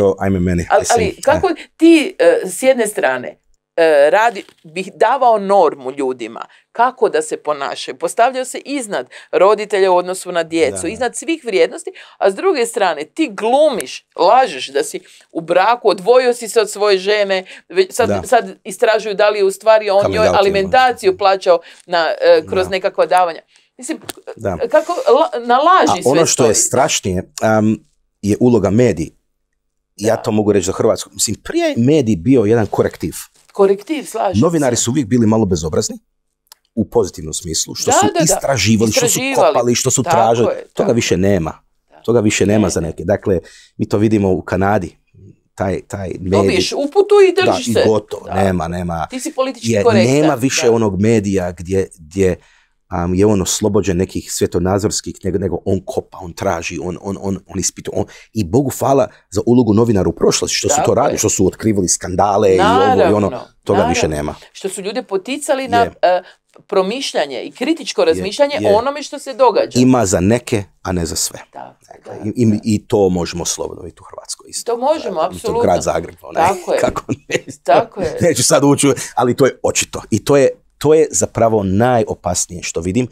ali kako ti s jedne strane E, radi, bih davao normu ljudima kako da se ponašaju. Postavljao se iznad roditelja u odnosu na djecu, iznad svih vrijednosti, a s druge strane ti glumiš, lažeš da si u braku, odvojio si se od svoje žene, sad, sad istražuju da li je u stvari on njoj alimentaciju plaćao na, e, kroz da. nekakva davanja. Mislim, da. E, kako na a sve ono što je strašnije je uloga mediji. Ja to mogu reći za Hrvatsku. Mislim, prije je medij bio jedan korektiv korektiv, slažem Novinari su uvijek bili malo bezobrazni, u pozitivnom smislu, što su istraživali, što su kopali, što su tražili. toga više nema. Toga više nema za neke. Dakle, mi to vidimo u Kanadi. Taj, taj medij... Dobiješ uputu i držiš da, I gotovo, nema, nema. Ti si politički korektan. Nema više onog medija gdje, gdje je on oslobođen nekih svjetonazorskih, nego, on kopa, on traži, on, on, on, on I Bogu hvala za ulogu novinara u prošlosti, što su to radili, što su otkrivali skandale i ovo i ono, toga više nema. Što su ljude poticali na e, promišljanje i kritičko razmišljanje o onome što se događa. Ima za neke, a ne za sve. Dakle, i, to možemo slobodno i tu Hrvatskoj isto. To možemo, dakle, apsolutno. grad Zagreb. Tako je. *laughs* Tako je. Neću sad ući, ali to je očito. I to je to je zapravo najopasnije što vidim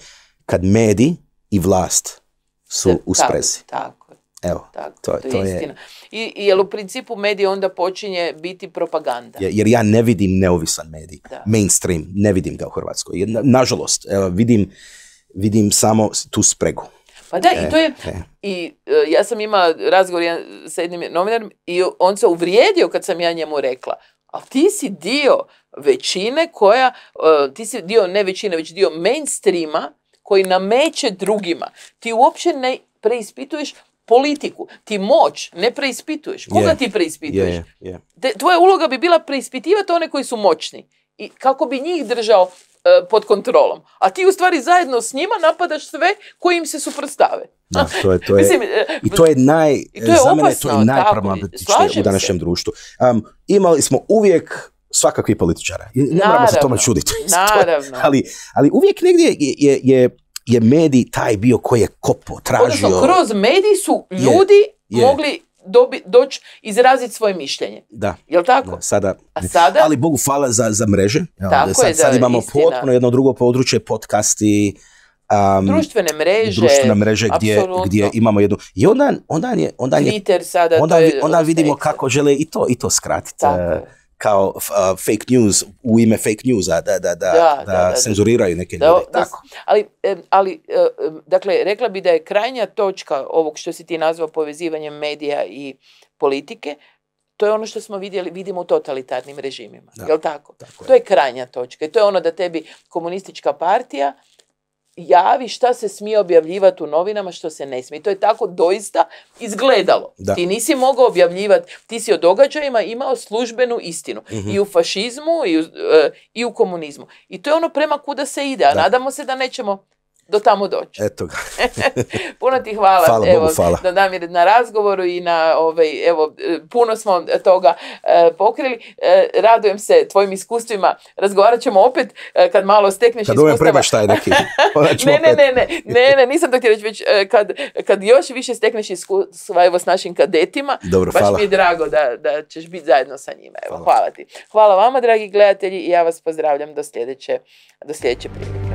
kad mediji i vlast su u sprezi. Tako, Evo, tako, to, to, je istina. I, jel u principu medij onda počinje biti propaganda. Jer ja ne vidim neovisan medij, mainstream, ne vidim ga u Hrvatskoj. nažalost, evo, vidim, vidim samo tu spregu. Pa da, i e, to je, e. i e, ja sam imala razgovor s jednim novinarom i on se uvrijedio kad sam ja njemu rekla, ali ti si dio većine koja, e, ti si dio ne većine, već dio mainstreama koji nameće drugima. Ti uopće ne preispituješ politiku. Ti moć ne preispituješ. Koga ti preispituješ? tvoja uloga bi bila preispitivati one koji su moćni. I kako bi njih držao e, pod kontrolom. A ti u stvari zajedno s njima napadaš sve koji im se suprotstave. *laughs* to je, to je, e, I to je naj, to je za mene to je najproblematičnije u današnjem društvu. imali smo uvijek svakakvi političara Ne naravno, moramo se tome čuditi. *laughs* Naravno. ali, ali uvijek negdje je, je, je, medij taj bio koji je kopo, tražio. Odnosno, kroz medij su ljudi mogli dobi, doći izraziti svoje mišljenje. Da. Jel tako? sada, A sada? Ali Bogu hvala za, za mreže. Tako sad, sad imamo istina. potpuno jedno drugo područje, podcasti, Um, društvene mreže. gdje, gdje imamo jednu... I onda, onda, je, onda, je, onda, vidimo kako žele i to, i to skratiti. E, kao fake news, u ime fake newsa, da, da, da, cenzuriraju neke ljude. Tako. Ali, ali, e, dakle, rekla bi da je krajnja točka ovog što si ti nazvao povezivanjem medija i politike, to je ono što smo vidjeli, vidimo u totalitarnim režimima. Da, jel tako? To je krajnja točka. I to je ono da tebi komunistička partija javi šta se smije objavljivati u novinama, što se ne smije. To je tako doista izgledalo. Ti nisi mogao objavljivati, ti si o događajima imao službenu istinu. Mhm. I u fašizmu i u, e, i u komunizmu. I to je ono prema kuda se ide. A nadamo se da nećemo do tamo doći. Eto ga. *laughs* puno ti hvala, hvala evo, Bogu, hvala. Na, Damir, na razgovoru i na ovaj, evo, puno smo toga e, pokrili. E, radujem se tvojim iskustvima. Razgovarat ćemo opet e, kad malo stekneš kad iskustava. Kad neki. *laughs* ne, ne, ne, ne, ne, ne, nisam to ti reći, već e, kad, kad još više stekneš iskustva evo, s našim kadetima, Dobro, baš hvala. mi je drago da, da ćeš biti zajedno sa njima. Evo, hvala. hvala ti. Hvala vama, dragi gledatelji, i ja vas pozdravljam do sljedeće, do sljedeće prilike.